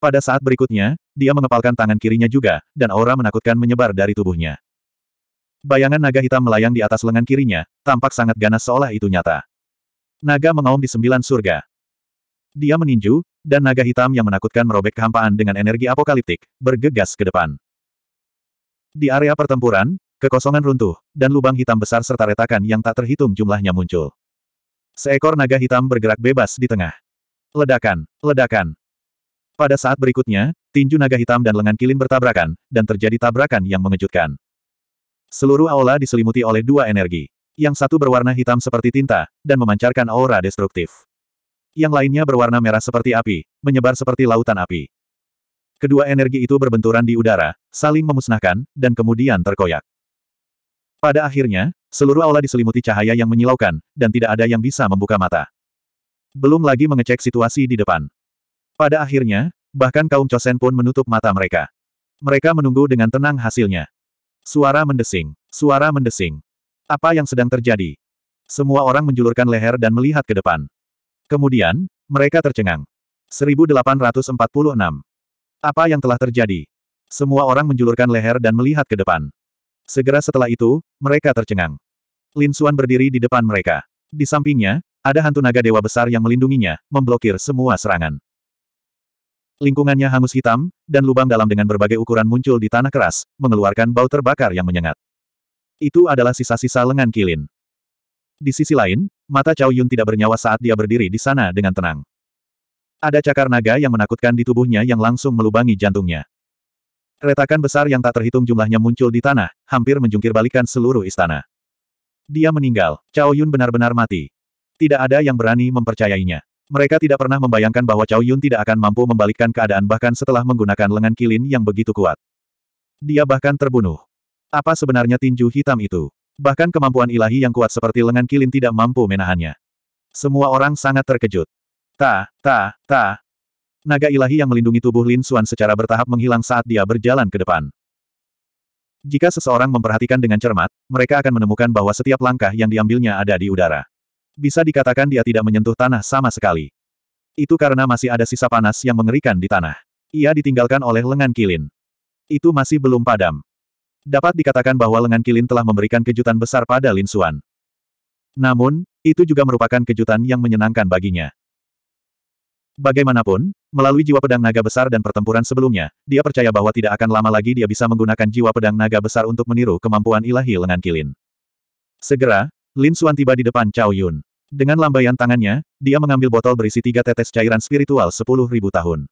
Pada saat berikutnya, dia mengepalkan tangan kirinya juga, dan aura menakutkan menyebar dari tubuhnya. Bayangan naga hitam melayang di atas lengan kirinya, tampak sangat ganas seolah itu nyata. Naga mengaum di sembilan surga. Dia meninju, dan naga hitam yang menakutkan merobek kehampaan dengan energi apokaliptik, bergegas ke depan. Di area pertempuran, kekosongan runtuh, dan lubang hitam besar serta retakan yang tak terhitung jumlahnya muncul. Seekor naga hitam bergerak bebas di tengah. Ledakan, ledakan. Pada saat berikutnya, tinju naga hitam dan lengan kilin bertabrakan, dan terjadi tabrakan yang mengejutkan. Seluruh aula diselimuti oleh dua energi. Yang satu berwarna hitam seperti tinta, dan memancarkan aura destruktif. Yang lainnya berwarna merah seperti api, menyebar seperti lautan api. Kedua energi itu berbenturan di udara, saling memusnahkan, dan kemudian terkoyak. Pada akhirnya, seluruh aula diselimuti cahaya yang menyilaukan, dan tidak ada yang bisa membuka mata. Belum lagi mengecek situasi di depan. Pada akhirnya, bahkan kaum Chosen pun menutup mata mereka. Mereka menunggu dengan tenang hasilnya. Suara mendesing, suara mendesing. Apa yang sedang terjadi? Semua orang menjulurkan leher dan melihat ke depan. Kemudian, mereka tercengang. 1846. Apa yang telah terjadi? Semua orang menjulurkan leher dan melihat ke depan. Segera setelah itu, mereka tercengang. Lin Xuan berdiri di depan mereka. Di sampingnya, ada hantu naga dewa besar yang melindunginya, memblokir semua serangan. Lingkungannya hangus hitam, dan lubang dalam dengan berbagai ukuran muncul di tanah keras, mengeluarkan bau terbakar yang menyengat. Itu adalah sisa-sisa lengan kilin. Di sisi lain, mata Cao Yun tidak bernyawa saat dia berdiri di sana dengan tenang. Ada cakar naga yang menakutkan di tubuhnya yang langsung melubangi jantungnya. Retakan besar yang tak terhitung jumlahnya muncul di tanah, hampir menjungkir balikan seluruh istana. Dia meninggal, Cao Yun benar-benar mati. Tidak ada yang berani mempercayainya. Mereka tidak pernah membayangkan bahwa Cao Yun tidak akan mampu membalikkan keadaan bahkan setelah menggunakan lengan kilin yang begitu kuat. Dia bahkan terbunuh. Apa sebenarnya tinju hitam itu? Bahkan kemampuan ilahi yang kuat seperti lengan kilin tidak mampu menahannya. Semua orang sangat terkejut. Ta, ta, ta. Naga ilahi yang melindungi tubuh Lin Xuan secara bertahap menghilang saat dia berjalan ke depan. Jika seseorang memperhatikan dengan cermat, mereka akan menemukan bahwa setiap langkah yang diambilnya ada di udara. Bisa dikatakan dia tidak menyentuh tanah sama sekali. Itu karena masih ada sisa panas yang mengerikan di tanah. Ia ditinggalkan oleh lengan kilin. Itu masih belum padam dapat dikatakan bahwa lengan Kilin telah memberikan kejutan besar pada Lin Xuan. Namun, itu juga merupakan kejutan yang menyenangkan baginya. Bagaimanapun, melalui jiwa pedang naga besar dan pertempuran sebelumnya, dia percaya bahwa tidak akan lama lagi dia bisa menggunakan jiwa pedang naga besar untuk meniru kemampuan ilahi lengan Kilin. Segera, Lin Xuan tiba di depan Cao Yun. Dengan lambaian tangannya, dia mengambil botol berisi tiga tetes cairan spiritual sepuluh ribu tahun.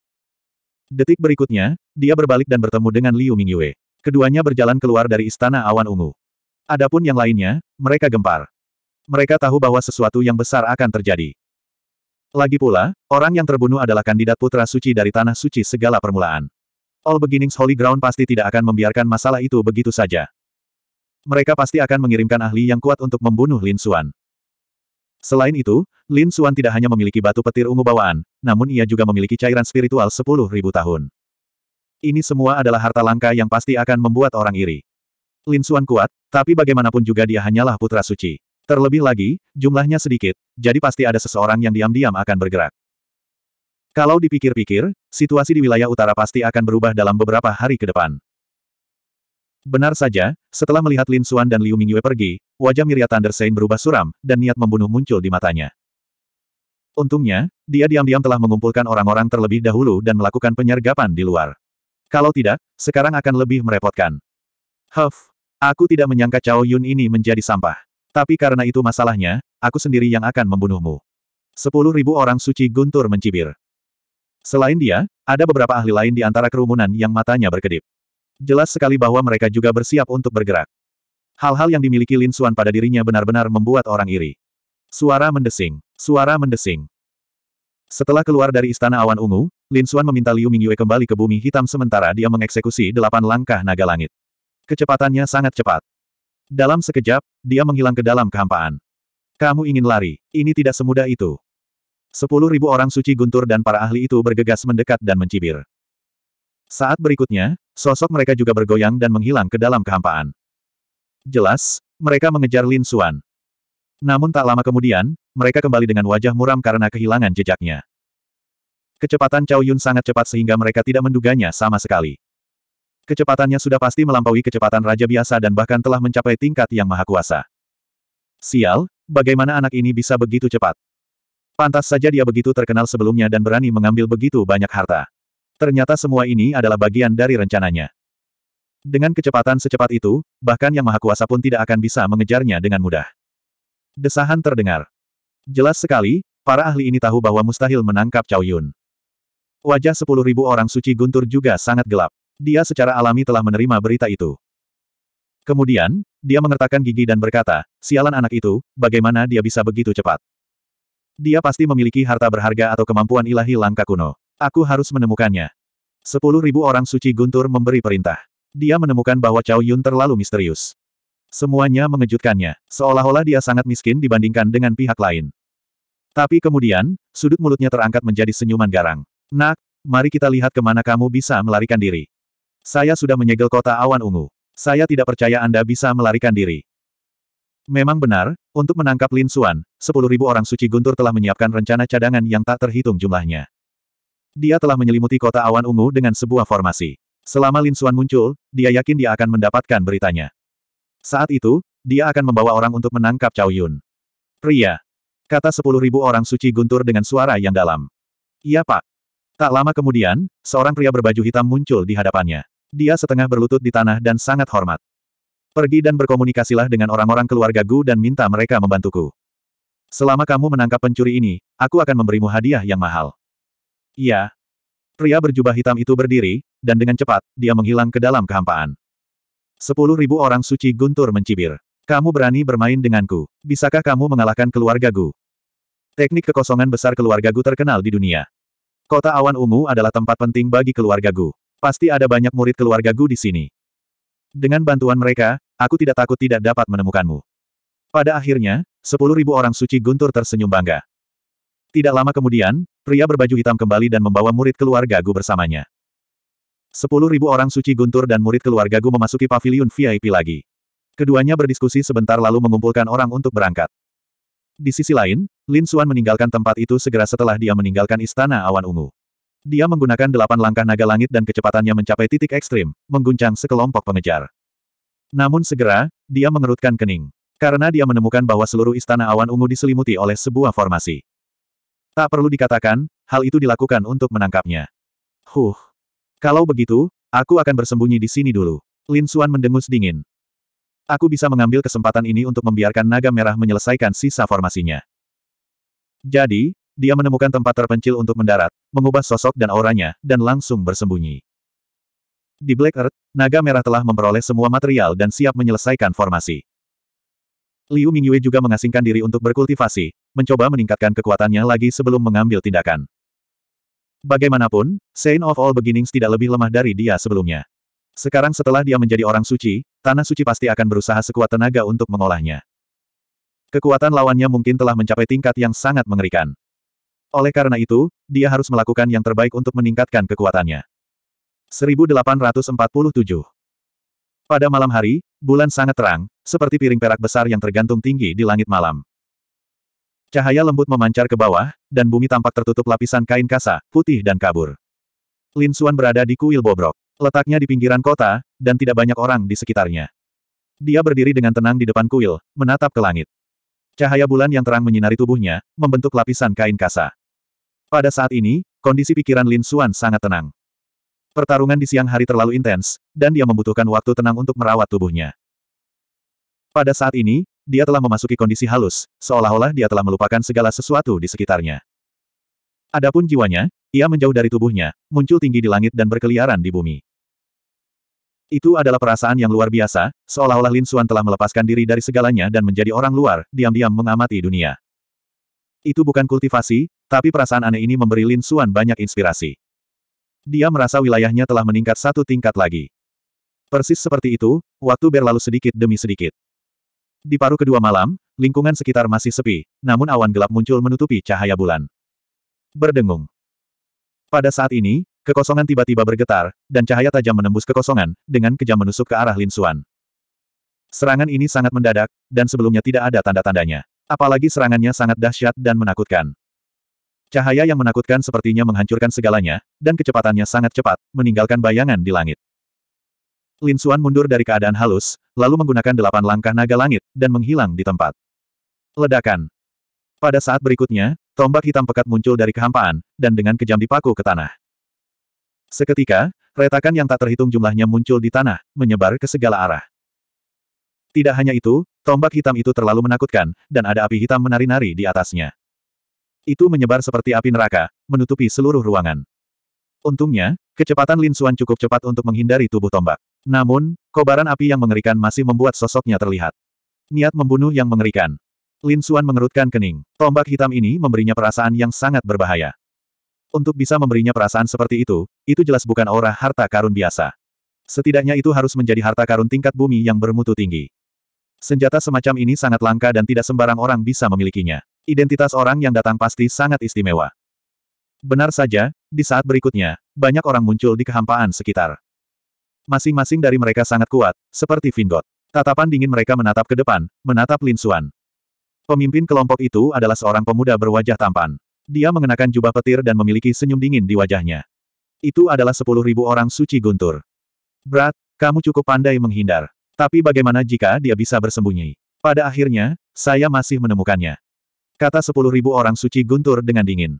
Detik berikutnya, dia berbalik dan bertemu dengan Liu Mingyue. Keduanya berjalan keluar dari istana awan ungu. Adapun yang lainnya, mereka gempar. Mereka tahu bahwa sesuatu yang besar akan terjadi. Lagi pula, orang yang terbunuh adalah kandidat putra suci dari tanah suci segala permulaan. All Beginnings Holy Ground pasti tidak akan membiarkan masalah itu begitu saja. Mereka pasti akan mengirimkan ahli yang kuat untuk membunuh Lin Xuan. Selain itu, Lin Xuan tidak hanya memiliki batu petir ungu bawaan, namun ia juga memiliki cairan spiritual 10.000 tahun. Ini semua adalah harta langka yang pasti akan membuat orang iri. Lin Xuan kuat, tapi bagaimanapun juga dia hanyalah putra suci. Terlebih lagi, jumlahnya sedikit, jadi pasti ada seseorang yang diam-diam akan bergerak. Kalau dipikir-pikir, situasi di wilayah utara pasti akan berubah dalam beberapa hari ke depan. Benar saja, setelah melihat Lin Xuan dan Liu Mingyue pergi, wajah Miria Thunder Sein berubah suram, dan niat membunuh muncul di matanya. Untungnya, dia diam-diam telah mengumpulkan orang-orang terlebih dahulu dan melakukan penyergapan di luar. Kalau tidak, sekarang akan lebih merepotkan. Huff, aku tidak menyangka Cao Yun ini menjadi sampah. Tapi karena itu masalahnya, aku sendiri yang akan membunuhmu. Sepuluh ribu orang suci guntur mencibir. Selain dia, ada beberapa ahli lain di antara kerumunan yang matanya berkedip. Jelas sekali bahwa mereka juga bersiap untuk bergerak. Hal-hal yang dimiliki Lin Xuan pada dirinya benar-benar membuat orang iri. Suara mendesing, suara mendesing. Setelah keluar dari istana awan ungu, Lin Xuan meminta Liu Mingyue kembali ke bumi hitam sementara dia mengeksekusi delapan langkah naga langit. Kecepatannya sangat cepat. Dalam sekejap, dia menghilang ke dalam kehampaan. Kamu ingin lari, ini tidak semudah itu. Sepuluh ribu orang suci guntur dan para ahli itu bergegas mendekat dan mencibir. Saat berikutnya, sosok mereka juga bergoyang dan menghilang ke dalam kehampaan. Jelas, mereka mengejar Lin Xuan. Namun tak lama kemudian, mereka kembali dengan wajah muram karena kehilangan jejaknya. Kecepatan Cao Yun sangat cepat sehingga mereka tidak menduganya sama sekali. Kecepatannya sudah pasti melampaui kecepatan Raja Biasa dan bahkan telah mencapai tingkat yang maha kuasa. Sial, bagaimana anak ini bisa begitu cepat? Pantas saja dia begitu terkenal sebelumnya dan berani mengambil begitu banyak harta. Ternyata semua ini adalah bagian dari rencananya. Dengan kecepatan secepat itu, bahkan yang maha kuasa pun tidak akan bisa mengejarnya dengan mudah. Desahan terdengar. Jelas sekali, para ahli ini tahu bahwa mustahil menangkap Cao Yun. Wajah sepuluh ribu orang suci guntur juga sangat gelap. Dia secara alami telah menerima berita itu. Kemudian, dia mengertakkan gigi dan berkata, sialan anak itu, bagaimana dia bisa begitu cepat? Dia pasti memiliki harta berharga atau kemampuan ilahi langka kuno. Aku harus menemukannya. Sepuluh ribu orang suci guntur memberi perintah. Dia menemukan bahwa Cao Yun terlalu misterius. Semuanya mengejutkannya, seolah-olah dia sangat miskin dibandingkan dengan pihak lain. Tapi kemudian, sudut mulutnya terangkat menjadi senyuman garang. Nak, mari kita lihat kemana kamu bisa melarikan diri. Saya sudah menyegel kota awan ungu. Saya tidak percaya Anda bisa melarikan diri. Memang benar, untuk menangkap Lin Xuan, 10.000 orang suci guntur telah menyiapkan rencana cadangan yang tak terhitung jumlahnya. Dia telah menyelimuti kota awan ungu dengan sebuah formasi. Selama Lin Suan muncul, dia yakin dia akan mendapatkan beritanya. Saat itu, dia akan membawa orang untuk menangkap Cao Yun. Pria. Kata 10.000 orang suci guntur dengan suara yang dalam. Iya pak. Tak lama kemudian, seorang pria berbaju hitam muncul di hadapannya. Dia setengah berlutut di tanah dan sangat hormat. Pergi dan berkomunikasilah dengan orang-orang keluarga Gu dan minta mereka membantuku. Selama kamu menangkap pencuri ini, aku akan memberimu hadiah yang mahal. Iya. Pria berjubah hitam itu berdiri, dan dengan cepat, dia menghilang ke dalam kehampaan. Sepuluh ribu orang suci guntur mencibir. Kamu berani bermain denganku. Bisakah kamu mengalahkan keluarga Gu? Teknik kekosongan besar keluarga Gu terkenal di dunia. Kota Awan Ungu adalah tempat penting bagi keluarga Gu. Pasti ada banyak murid keluarga Gu di sini. Dengan bantuan mereka, aku tidak takut tidak dapat menemukanmu. Pada akhirnya, sepuluh ribu orang suci guntur tersenyum bangga. Tidak lama kemudian, pria berbaju hitam kembali dan membawa murid keluarga Gu bersamanya. Sepuluh ribu orang suci guntur dan murid keluarga Gu memasuki paviliun VIP lagi. Keduanya berdiskusi sebentar lalu mengumpulkan orang untuk berangkat. Di sisi lain, Lin Suan meninggalkan tempat itu segera setelah dia meninggalkan Istana Awan Ungu. Dia menggunakan delapan langkah naga langit dan kecepatannya mencapai titik ekstrim, mengguncang sekelompok pengejar. Namun segera, dia mengerutkan kening. Karena dia menemukan bahwa seluruh Istana Awan Ungu diselimuti oleh sebuah formasi. Tak perlu dikatakan, hal itu dilakukan untuk menangkapnya. Huh. Kalau begitu, aku akan bersembunyi di sini dulu. Lin Suan mendengus dingin. Aku bisa mengambil kesempatan ini untuk membiarkan naga merah menyelesaikan sisa formasinya. Jadi, dia menemukan tempat terpencil untuk mendarat, mengubah sosok dan auranya, dan langsung bersembunyi. Di Black Earth, naga merah telah memperoleh semua material dan siap menyelesaikan formasi. Liu Mingyue juga mengasingkan diri untuk berkultivasi, mencoba meningkatkan kekuatannya lagi sebelum mengambil tindakan. Bagaimanapun, Saint of All Beginnings tidak lebih lemah dari dia sebelumnya. Sekarang setelah dia menjadi orang suci, tanah suci pasti akan berusaha sekuat tenaga untuk mengolahnya. Kekuatan lawannya mungkin telah mencapai tingkat yang sangat mengerikan. Oleh karena itu, dia harus melakukan yang terbaik untuk meningkatkan kekuatannya. 1847 Pada malam hari, bulan sangat terang, seperti piring perak besar yang tergantung tinggi di langit malam. Cahaya lembut memancar ke bawah, dan bumi tampak tertutup lapisan kain kasa, putih dan kabur. Lin Xuan berada di kuil bobrok. Letaknya di pinggiran kota, dan tidak banyak orang di sekitarnya. Dia berdiri dengan tenang di depan kuil, menatap ke langit. Cahaya bulan yang terang menyinari tubuhnya, membentuk lapisan kain kasa. Pada saat ini, kondisi pikiran Lin Xuan sangat tenang. Pertarungan di siang hari terlalu intens, dan dia membutuhkan waktu tenang untuk merawat tubuhnya. Pada saat ini, dia telah memasuki kondisi halus, seolah-olah dia telah melupakan segala sesuatu di sekitarnya. Adapun jiwanya, ia menjauh dari tubuhnya, muncul tinggi di langit dan berkeliaran di bumi. Itu adalah perasaan yang luar biasa, seolah-olah Lin Xuan telah melepaskan diri dari segalanya dan menjadi orang luar, diam-diam mengamati dunia. Itu bukan kultivasi, tapi perasaan aneh ini memberi Lin Xuan banyak inspirasi. Dia merasa wilayahnya telah meningkat satu tingkat lagi. Persis seperti itu, waktu berlalu sedikit demi sedikit. Di paruh kedua malam, lingkungan sekitar masih sepi, namun awan gelap muncul menutupi cahaya bulan. Berdengung. Pada saat ini, Kekosongan tiba-tiba bergetar, dan cahaya tajam menembus kekosongan, dengan kejam menusuk ke arah Lin Suan. Serangan ini sangat mendadak, dan sebelumnya tidak ada tanda-tandanya. Apalagi serangannya sangat dahsyat dan menakutkan. Cahaya yang menakutkan sepertinya menghancurkan segalanya, dan kecepatannya sangat cepat, meninggalkan bayangan di langit. Lin Suan mundur dari keadaan halus, lalu menggunakan delapan langkah naga langit, dan menghilang di tempat. Ledakan. Pada saat berikutnya, tombak hitam pekat muncul dari kehampaan, dan dengan kejam dipaku ke tanah. Seketika, retakan yang tak terhitung jumlahnya muncul di tanah, menyebar ke segala arah. Tidak hanya itu, tombak hitam itu terlalu menakutkan, dan ada api hitam menari-nari di atasnya. Itu menyebar seperti api neraka, menutupi seluruh ruangan. Untungnya, kecepatan Lin Xuan cukup cepat untuk menghindari tubuh tombak. Namun, kobaran api yang mengerikan masih membuat sosoknya terlihat. Niat membunuh yang mengerikan. Lin Xuan mengerutkan kening. Tombak hitam ini memberinya perasaan yang sangat berbahaya. Untuk bisa memberinya perasaan seperti itu, itu jelas bukan aura harta karun biasa. Setidaknya itu harus menjadi harta karun tingkat bumi yang bermutu tinggi. Senjata semacam ini sangat langka dan tidak sembarang orang bisa memilikinya. Identitas orang yang datang pasti sangat istimewa. Benar saja, di saat berikutnya, banyak orang muncul di kehampaan sekitar. Masing-masing dari mereka sangat kuat, seperti Vingot. Tatapan dingin mereka menatap ke depan, menatap Lin Xuan. Pemimpin kelompok itu adalah seorang pemuda berwajah tampan. Dia mengenakan jubah petir dan memiliki senyum dingin di wajahnya. Itu adalah sepuluh ribu orang suci guntur. Brat, kamu cukup pandai menghindar. Tapi bagaimana jika dia bisa bersembunyi? Pada akhirnya, saya masih menemukannya. Kata sepuluh ribu orang suci guntur dengan dingin.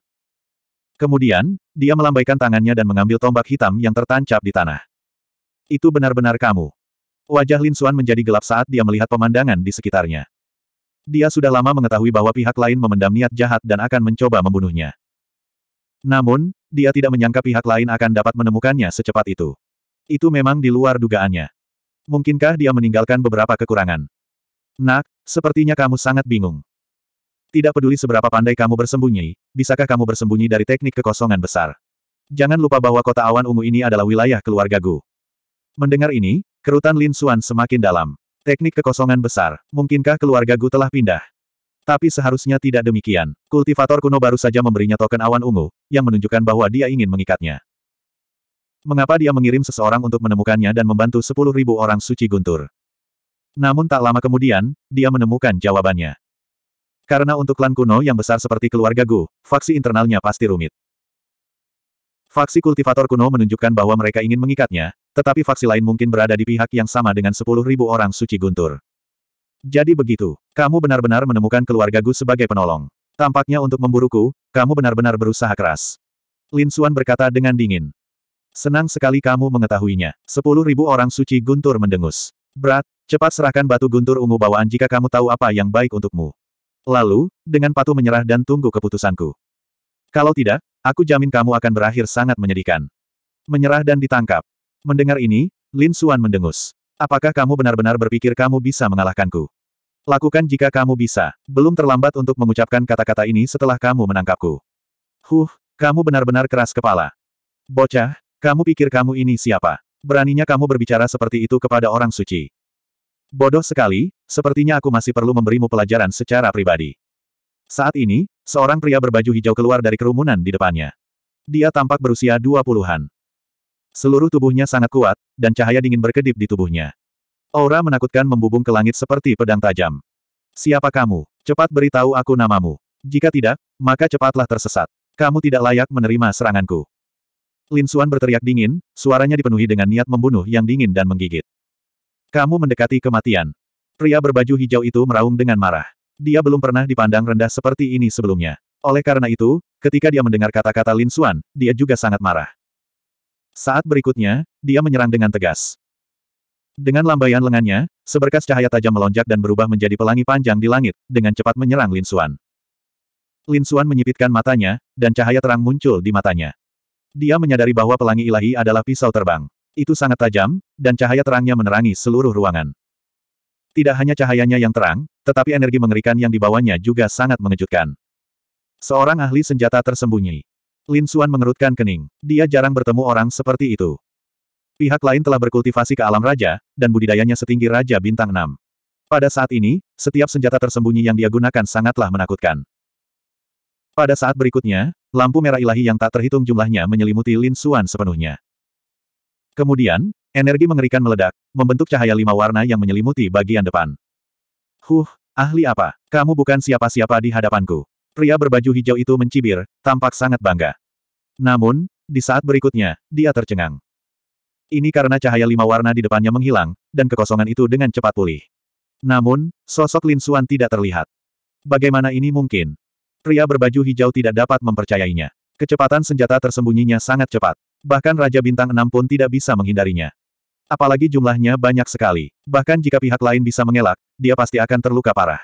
Kemudian, dia melambaikan tangannya dan mengambil tombak hitam yang tertancap di tanah. Itu benar-benar kamu. Wajah Lin Suan menjadi gelap saat dia melihat pemandangan di sekitarnya. Dia sudah lama mengetahui bahwa pihak lain memendam niat jahat dan akan mencoba membunuhnya. Namun, dia tidak menyangka pihak lain akan dapat menemukannya secepat itu. Itu memang di luar dugaannya. Mungkinkah dia meninggalkan beberapa kekurangan? Nak, sepertinya kamu sangat bingung. Tidak peduli seberapa pandai kamu bersembunyi, bisakah kamu bersembunyi dari teknik kekosongan besar? Jangan lupa bahwa kota awan ungu ini adalah wilayah keluarga Gu. Mendengar ini, kerutan Lin Xuan semakin dalam. Teknik kekosongan besar, mungkinkah keluarga Gu telah pindah? Tapi seharusnya tidak demikian. Kultivator kuno baru saja memberinya token awan ungu, yang menunjukkan bahwa dia ingin mengikatnya. Mengapa dia mengirim seseorang untuk menemukannya dan membantu 10.000 orang suci guntur? Namun tak lama kemudian, dia menemukan jawabannya. Karena untuk klan kuno yang besar seperti keluarga Gu, faksi internalnya pasti rumit. Faksi kultivator kuno menunjukkan bahwa mereka ingin mengikatnya, tetapi faksi lain mungkin berada di pihak yang sama dengan sepuluh ribu orang suci guntur. Jadi begitu, kamu benar-benar menemukan keluarga Gu sebagai penolong. Tampaknya untuk memburuku, kamu benar-benar berusaha keras. Lin Xuan berkata dengan dingin. Senang sekali kamu mengetahuinya. Sepuluh ribu orang suci guntur mendengus. Berat, cepat serahkan batu guntur ungu bawaan jika kamu tahu apa yang baik untukmu. Lalu, dengan patuh menyerah dan tunggu keputusanku. Kalau tidak, aku jamin kamu akan berakhir sangat menyedihkan. Menyerah dan ditangkap. Mendengar ini, Lin Xuan mendengus. Apakah kamu benar-benar berpikir kamu bisa mengalahkanku? Lakukan jika kamu bisa. Belum terlambat untuk mengucapkan kata-kata ini setelah kamu menangkapku. Huh, kamu benar-benar keras kepala. Bocah, kamu pikir kamu ini siapa? Beraninya kamu berbicara seperti itu kepada orang suci. Bodoh sekali, sepertinya aku masih perlu memberimu pelajaran secara pribadi. Saat ini, seorang pria berbaju hijau keluar dari kerumunan di depannya. Dia tampak berusia dua puluhan. Seluruh tubuhnya sangat kuat, dan cahaya dingin berkedip di tubuhnya. Aura menakutkan membubung ke langit seperti pedang tajam. Siapa kamu? Cepat beritahu aku namamu. Jika tidak, maka cepatlah tersesat. Kamu tidak layak menerima seranganku. Lin Suan berteriak dingin, suaranya dipenuhi dengan niat membunuh yang dingin dan menggigit. Kamu mendekati kematian. Pria berbaju hijau itu meraung dengan marah. Dia belum pernah dipandang rendah seperti ini sebelumnya. Oleh karena itu, ketika dia mendengar kata-kata Lin Suan, dia juga sangat marah. Saat berikutnya, dia menyerang dengan tegas. Dengan lambaian lengannya, seberkas cahaya tajam melonjak dan berubah menjadi pelangi panjang di langit, dengan cepat menyerang Lin Suan. Lin Suan menyipitkan matanya, dan cahaya terang muncul di matanya. Dia menyadari bahwa pelangi ilahi adalah pisau terbang. Itu sangat tajam, dan cahaya terangnya menerangi seluruh ruangan. Tidak hanya cahayanya yang terang, tetapi energi mengerikan yang dibawanya juga sangat mengejutkan. Seorang ahli senjata tersembunyi. Lin Xuan mengerutkan kening. Dia jarang bertemu orang seperti itu. Pihak lain telah berkultivasi ke alam raja, dan budidayanya setinggi raja bintang 6. Pada saat ini, setiap senjata tersembunyi yang dia gunakan sangatlah menakutkan. Pada saat berikutnya, lampu merah ilahi yang tak terhitung jumlahnya menyelimuti Lin Xuan sepenuhnya. Kemudian, energi mengerikan meledak, membentuk cahaya lima warna yang menyelimuti bagian depan. Huh, ahli apa? Kamu bukan siapa-siapa di hadapanku pria berbaju hijau itu mencibir, tampak sangat bangga. Namun, di saat berikutnya, dia tercengang. Ini karena cahaya lima warna di depannya menghilang, dan kekosongan itu dengan cepat pulih. Namun, sosok Lin Suan tidak terlihat. Bagaimana ini mungkin? Pria berbaju hijau tidak dapat mempercayainya. Kecepatan senjata tersembunyinya sangat cepat. Bahkan Raja Bintang Enam pun tidak bisa menghindarinya. Apalagi jumlahnya banyak sekali. Bahkan jika pihak lain bisa mengelak, dia pasti akan terluka parah.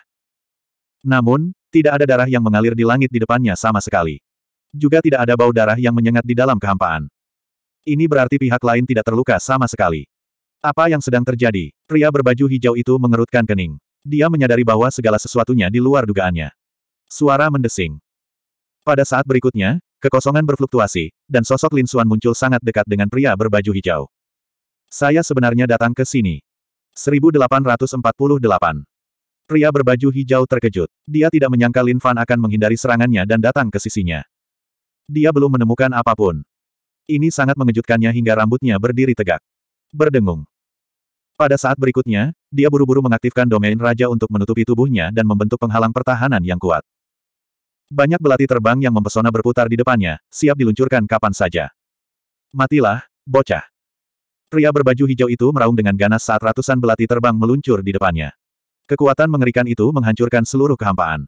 Namun, tidak ada darah yang mengalir di langit di depannya sama sekali. Juga tidak ada bau darah yang menyengat di dalam kehampaan. Ini berarti pihak lain tidak terluka sama sekali. Apa yang sedang terjadi? Pria berbaju hijau itu mengerutkan kening. Dia menyadari bahwa segala sesuatunya di luar dugaannya. Suara mendesing. Pada saat berikutnya, kekosongan berfluktuasi, dan sosok Lin Suan muncul sangat dekat dengan pria berbaju hijau. Saya sebenarnya datang ke sini. 1848 Pria berbaju hijau terkejut. Dia tidak menyangka Lin Fan akan menghindari serangannya dan datang ke sisinya. Dia belum menemukan apapun. Ini sangat mengejutkannya hingga rambutnya berdiri tegak. Berdengung. Pada saat berikutnya, dia buru-buru mengaktifkan domain raja untuk menutupi tubuhnya dan membentuk penghalang pertahanan yang kuat. Banyak belati terbang yang mempesona berputar di depannya, siap diluncurkan kapan saja. Matilah, bocah. Pria berbaju hijau itu meraung dengan ganas saat ratusan belati terbang meluncur di depannya. Kekuatan mengerikan itu menghancurkan seluruh kehampaan.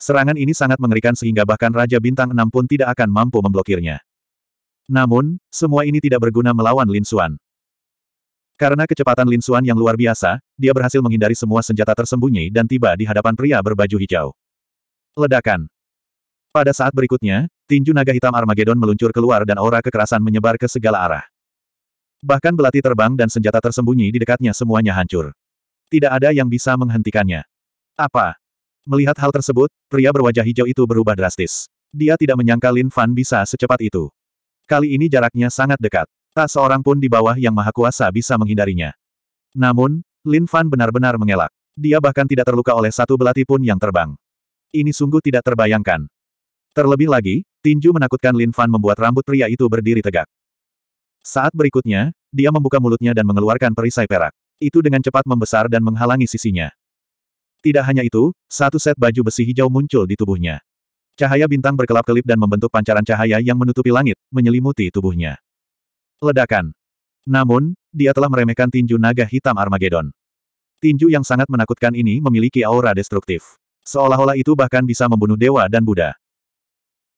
Serangan ini sangat mengerikan sehingga bahkan Raja Bintang 6 pun tidak akan mampu memblokirnya. Namun, semua ini tidak berguna melawan Lin Xuan. Karena kecepatan Lin Xuan yang luar biasa, dia berhasil menghindari semua senjata tersembunyi dan tiba di hadapan pria berbaju hijau. Ledakan. Pada saat berikutnya, tinju naga hitam Armageddon meluncur keluar dan aura kekerasan menyebar ke segala arah. Bahkan belati terbang dan senjata tersembunyi di dekatnya semuanya hancur. Tidak ada yang bisa menghentikannya. Apa? Melihat hal tersebut, pria berwajah hijau itu berubah drastis. Dia tidak menyangka Lin Fan bisa secepat itu. Kali ini jaraknya sangat dekat. Tak seorang pun di bawah yang maha kuasa bisa menghindarinya. Namun, Lin Fan benar-benar mengelak. Dia bahkan tidak terluka oleh satu belati pun yang terbang. Ini sungguh tidak terbayangkan. Terlebih lagi, tinju menakutkan Lin Fan membuat rambut pria itu berdiri tegak. Saat berikutnya, dia membuka mulutnya dan mengeluarkan perisai perak itu dengan cepat membesar dan menghalangi sisinya. Tidak hanya itu, satu set baju besi hijau muncul di tubuhnya. Cahaya bintang berkelap-kelip dan membentuk pancaran cahaya yang menutupi langit, menyelimuti tubuhnya. Ledakan. Namun, dia telah meremehkan tinju naga hitam Armageddon. Tinju yang sangat menakutkan ini memiliki aura destruktif. Seolah-olah itu bahkan bisa membunuh dewa dan Buddha.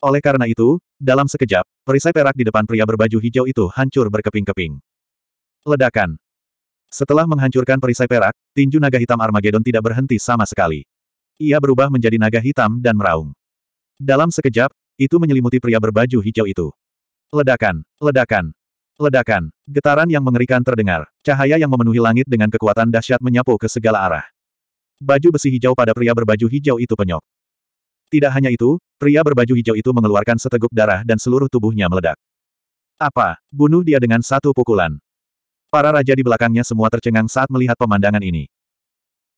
Oleh karena itu, dalam sekejap, perisai perak di depan pria berbaju hijau itu hancur berkeping-keping. Ledakan. Setelah menghancurkan perisai perak, tinju naga hitam Armageddon tidak berhenti sama sekali. Ia berubah menjadi naga hitam dan meraung. Dalam sekejap, itu menyelimuti pria berbaju hijau itu. Ledakan, ledakan, ledakan, getaran yang mengerikan terdengar, cahaya yang memenuhi langit dengan kekuatan dahsyat menyapu ke segala arah. Baju besi hijau pada pria berbaju hijau itu penyok. Tidak hanya itu, pria berbaju hijau itu mengeluarkan seteguk darah dan seluruh tubuhnya meledak. Apa? Bunuh dia dengan satu pukulan. Para raja di belakangnya semua tercengang saat melihat pemandangan ini.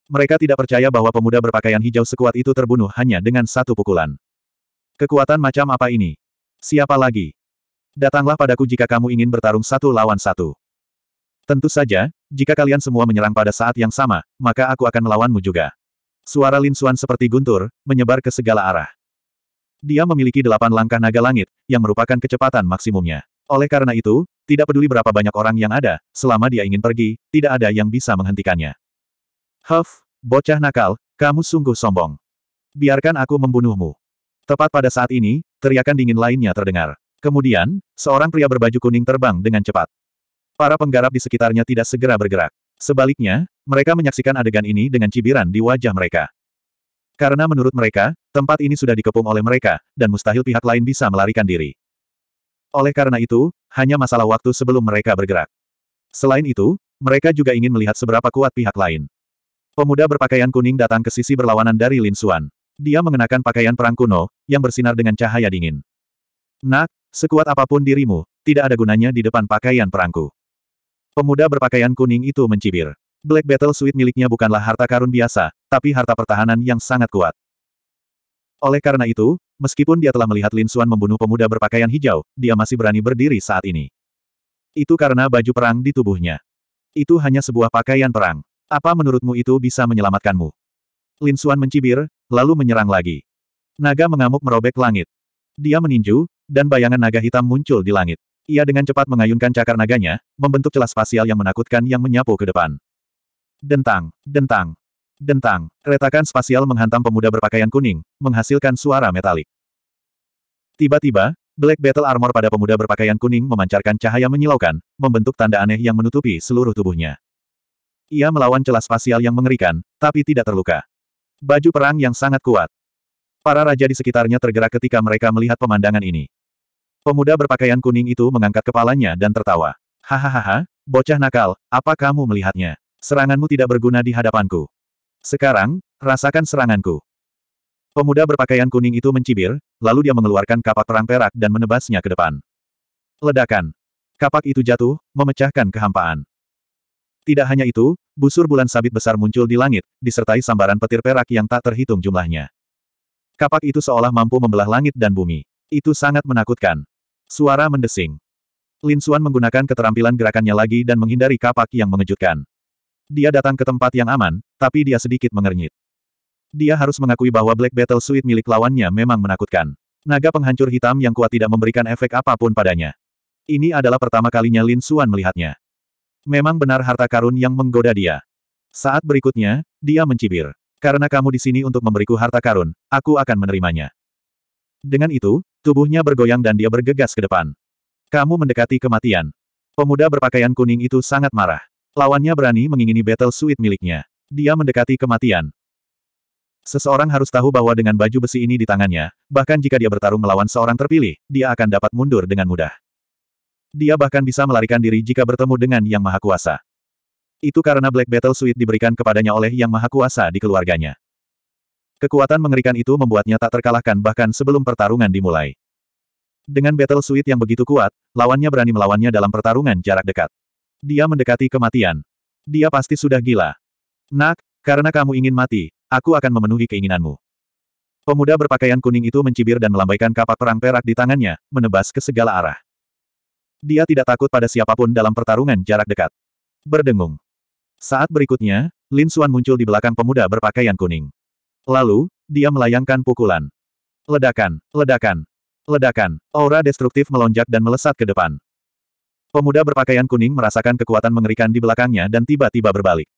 Mereka tidak percaya bahwa pemuda berpakaian hijau sekuat itu terbunuh hanya dengan satu pukulan. Kekuatan macam apa ini? Siapa lagi? Datanglah padaku jika kamu ingin bertarung satu lawan satu. Tentu saja, jika kalian semua menyerang pada saat yang sama, maka aku akan melawanmu juga. Suara Lin Xuan seperti guntur, menyebar ke segala arah. Dia memiliki delapan langkah naga langit, yang merupakan kecepatan maksimumnya. Oleh karena itu, tidak peduli berapa banyak orang yang ada, selama dia ingin pergi, tidak ada yang bisa menghentikannya. Huff, bocah nakal, kamu sungguh sombong. Biarkan aku membunuhmu. Tepat pada saat ini, teriakan dingin lainnya terdengar. Kemudian, seorang pria berbaju kuning terbang dengan cepat. Para penggarap di sekitarnya tidak segera bergerak. Sebaliknya, mereka menyaksikan adegan ini dengan cibiran di wajah mereka. Karena menurut mereka, tempat ini sudah dikepung oleh mereka, dan mustahil pihak lain bisa melarikan diri. Oleh karena itu, hanya masalah waktu sebelum mereka bergerak. Selain itu, mereka juga ingin melihat seberapa kuat pihak lain. Pemuda berpakaian kuning datang ke sisi berlawanan dari Lin Xuan. Dia mengenakan pakaian perang kuno, yang bersinar dengan cahaya dingin. Nak, sekuat apapun dirimu, tidak ada gunanya di depan pakaian perangku. Pemuda berpakaian kuning itu mencibir. Black Battle Suite miliknya bukanlah harta karun biasa, tapi harta pertahanan yang sangat kuat. Oleh karena itu, meskipun dia telah melihat Lin Xuan membunuh pemuda berpakaian hijau, dia masih berani berdiri saat ini. Itu karena baju perang di tubuhnya. Itu hanya sebuah pakaian perang. Apa menurutmu itu bisa menyelamatkanmu? Lin Xuan mencibir, lalu menyerang lagi. Naga mengamuk merobek langit. Dia meninju, dan bayangan naga hitam muncul di langit. Ia dengan cepat mengayunkan cakar naganya, membentuk celah spasial yang menakutkan yang menyapu ke depan. Dentang, dentang, Dentang, retakan spasial menghantam pemuda berpakaian kuning, menghasilkan suara metalik. Tiba-tiba, Black Battle Armor pada pemuda berpakaian kuning memancarkan cahaya menyilaukan, membentuk tanda aneh yang menutupi seluruh tubuhnya. Ia melawan celah spasial yang mengerikan, tapi tidak terluka. Baju perang yang sangat kuat. Para raja di sekitarnya tergerak ketika mereka melihat pemandangan ini. Pemuda berpakaian kuning itu mengangkat kepalanya dan tertawa. Hahaha, bocah nakal, apa kamu melihatnya? Seranganmu tidak berguna di hadapanku. Sekarang, rasakan seranganku. Pemuda berpakaian kuning itu mencibir, lalu dia mengeluarkan kapak perang perak dan menebasnya ke depan. Ledakan. Kapak itu jatuh, memecahkan kehampaan. Tidak hanya itu, busur bulan sabit besar muncul di langit, disertai sambaran petir perak yang tak terhitung jumlahnya. Kapak itu seolah mampu membelah langit dan bumi. Itu sangat menakutkan. Suara mendesing. Lin Xuan menggunakan keterampilan gerakannya lagi dan menghindari kapak yang mengejutkan. Dia datang ke tempat yang aman, tapi dia sedikit mengernyit. Dia harus mengakui bahwa Black Battle Suite milik lawannya memang menakutkan. Naga penghancur hitam yang kuat tidak memberikan efek apapun padanya. Ini adalah pertama kalinya Lin Xuan melihatnya. Memang benar harta karun yang menggoda dia. Saat berikutnya, dia mencibir. Karena kamu di sini untuk memberiku harta karun, aku akan menerimanya. Dengan itu, tubuhnya bergoyang dan dia bergegas ke depan. Kamu mendekati kematian. Pemuda berpakaian kuning itu sangat marah. Lawannya berani mengingini battle suit miliknya. Dia mendekati kematian. Seseorang harus tahu bahwa dengan baju besi ini di tangannya, bahkan jika dia bertarung melawan seorang terpilih, dia akan dapat mundur dengan mudah. Dia bahkan bisa melarikan diri jika bertemu dengan Yang Maha Kuasa. Itu karena Black Battle Suite diberikan kepadanya oleh Yang Maha Kuasa di keluarganya. Kekuatan mengerikan itu membuatnya tak terkalahkan bahkan sebelum pertarungan dimulai. Dengan battle suite yang begitu kuat, lawannya berani melawannya dalam pertarungan jarak dekat. Dia mendekati kematian. Dia pasti sudah gila. Nak, karena kamu ingin mati, aku akan memenuhi keinginanmu. Pemuda berpakaian kuning itu mencibir dan melambaikan kapak perang perak di tangannya, menebas ke segala arah. Dia tidak takut pada siapapun dalam pertarungan jarak dekat. Berdengung. Saat berikutnya, Lin Xuan muncul di belakang pemuda berpakaian kuning. Lalu, dia melayangkan pukulan. Ledakan, ledakan, ledakan. Aura destruktif melonjak dan melesat ke depan. Pemuda berpakaian kuning merasakan kekuatan mengerikan di belakangnya dan tiba-tiba berbalik.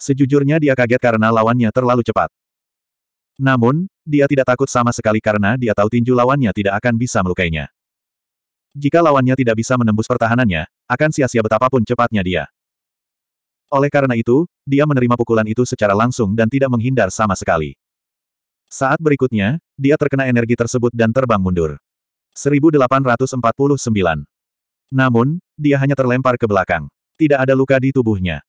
Sejujurnya dia kaget karena lawannya terlalu cepat. Namun, dia tidak takut sama sekali karena dia tahu tinju lawannya tidak akan bisa melukainya. Jika lawannya tidak bisa menembus pertahanannya, akan sia-sia betapapun cepatnya dia. Oleh karena itu, dia menerima pukulan itu secara langsung dan tidak menghindar sama sekali. Saat berikutnya, dia terkena energi tersebut dan terbang mundur. 1849 namun, dia hanya terlempar ke belakang. Tidak ada luka di tubuhnya.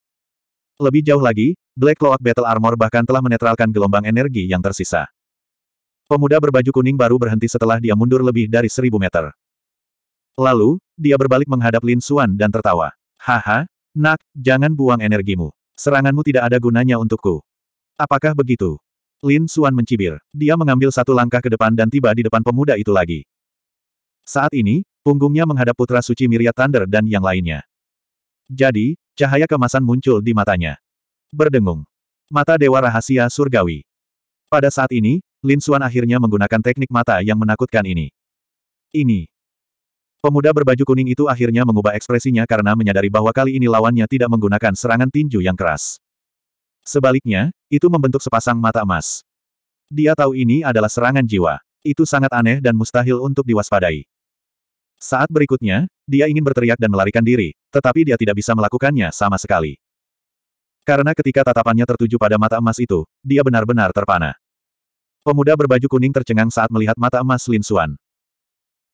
Lebih jauh lagi, Black Cloak Battle Armor bahkan telah menetralkan gelombang energi yang tersisa. Pemuda berbaju kuning baru berhenti setelah dia mundur lebih dari seribu meter. Lalu, dia berbalik menghadap Lin Xuan dan tertawa. Haha, nak, jangan buang energimu. Seranganmu tidak ada gunanya untukku. Apakah begitu? Lin Xuan mencibir. Dia mengambil satu langkah ke depan dan tiba di depan pemuda itu lagi. Saat ini, Punggungnya menghadap putra suci Miria Thunder dan yang lainnya. Jadi, cahaya kemasan muncul di matanya. Berdengung. Mata Dewa Rahasia Surgawi. Pada saat ini, Lin Suan akhirnya menggunakan teknik mata yang menakutkan ini. Ini. Pemuda berbaju kuning itu akhirnya mengubah ekspresinya karena menyadari bahwa kali ini lawannya tidak menggunakan serangan tinju yang keras. Sebaliknya, itu membentuk sepasang mata emas. Dia tahu ini adalah serangan jiwa. Itu sangat aneh dan mustahil untuk diwaspadai. Saat berikutnya, dia ingin berteriak dan melarikan diri, tetapi dia tidak bisa melakukannya sama sekali. Karena ketika tatapannya tertuju pada mata emas itu, dia benar-benar terpana. Pemuda berbaju kuning tercengang saat melihat mata emas Lin Xuan.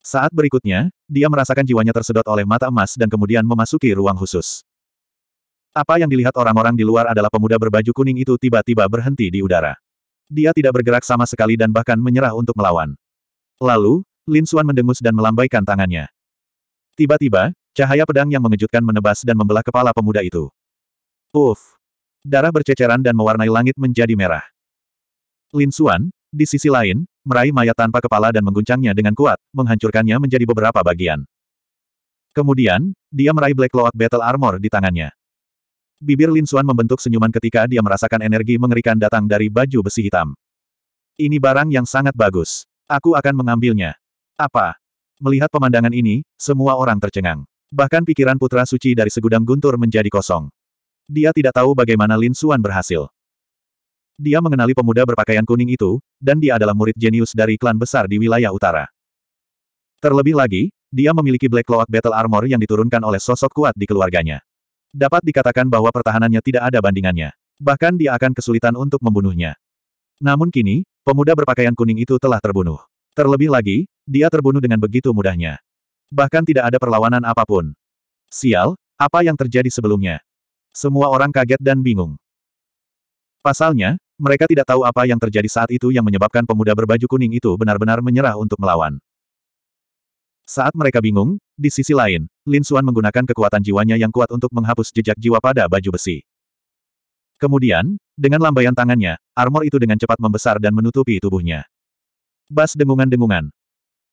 Saat berikutnya, dia merasakan jiwanya tersedot oleh mata emas dan kemudian memasuki ruang khusus. Apa yang dilihat orang-orang di luar adalah pemuda berbaju kuning itu tiba-tiba berhenti di udara. Dia tidak bergerak sama sekali dan bahkan menyerah untuk melawan. Lalu, Lin Suan mendengus dan melambaikan tangannya. Tiba-tiba, cahaya pedang yang mengejutkan menebas dan membelah kepala pemuda itu. Uff! Darah berceceran dan mewarnai langit menjadi merah. Lin Suan, di sisi lain, meraih mayat tanpa kepala dan mengguncangnya dengan kuat, menghancurkannya menjadi beberapa bagian. Kemudian, dia meraih Black Loak Battle Armor di tangannya. Bibir Lin Suan membentuk senyuman ketika dia merasakan energi mengerikan datang dari baju besi hitam. Ini barang yang sangat bagus. Aku akan mengambilnya. Apa? Melihat pemandangan ini, semua orang tercengang. Bahkan pikiran putra suci dari segudang guntur menjadi kosong. Dia tidak tahu bagaimana Lin Suan berhasil. Dia mengenali pemuda berpakaian kuning itu, dan dia adalah murid jenius dari klan besar di wilayah utara. Terlebih lagi, dia memiliki Black Cloak Battle Armor yang diturunkan oleh sosok kuat di keluarganya. Dapat dikatakan bahwa pertahanannya tidak ada bandingannya. Bahkan dia akan kesulitan untuk membunuhnya. Namun kini, pemuda berpakaian kuning itu telah terbunuh. Terlebih lagi, dia terbunuh dengan begitu mudahnya. Bahkan tidak ada perlawanan apapun. Sial, apa yang terjadi sebelumnya? Semua orang kaget dan bingung. Pasalnya, mereka tidak tahu apa yang terjadi saat itu yang menyebabkan pemuda berbaju kuning itu benar-benar menyerah untuk melawan. Saat mereka bingung, di sisi lain, Lin Xuan menggunakan kekuatan jiwanya yang kuat untuk menghapus jejak jiwa pada baju besi. Kemudian, dengan lambaian tangannya, armor itu dengan cepat membesar dan menutupi tubuhnya. Bas dengungan-dengungan.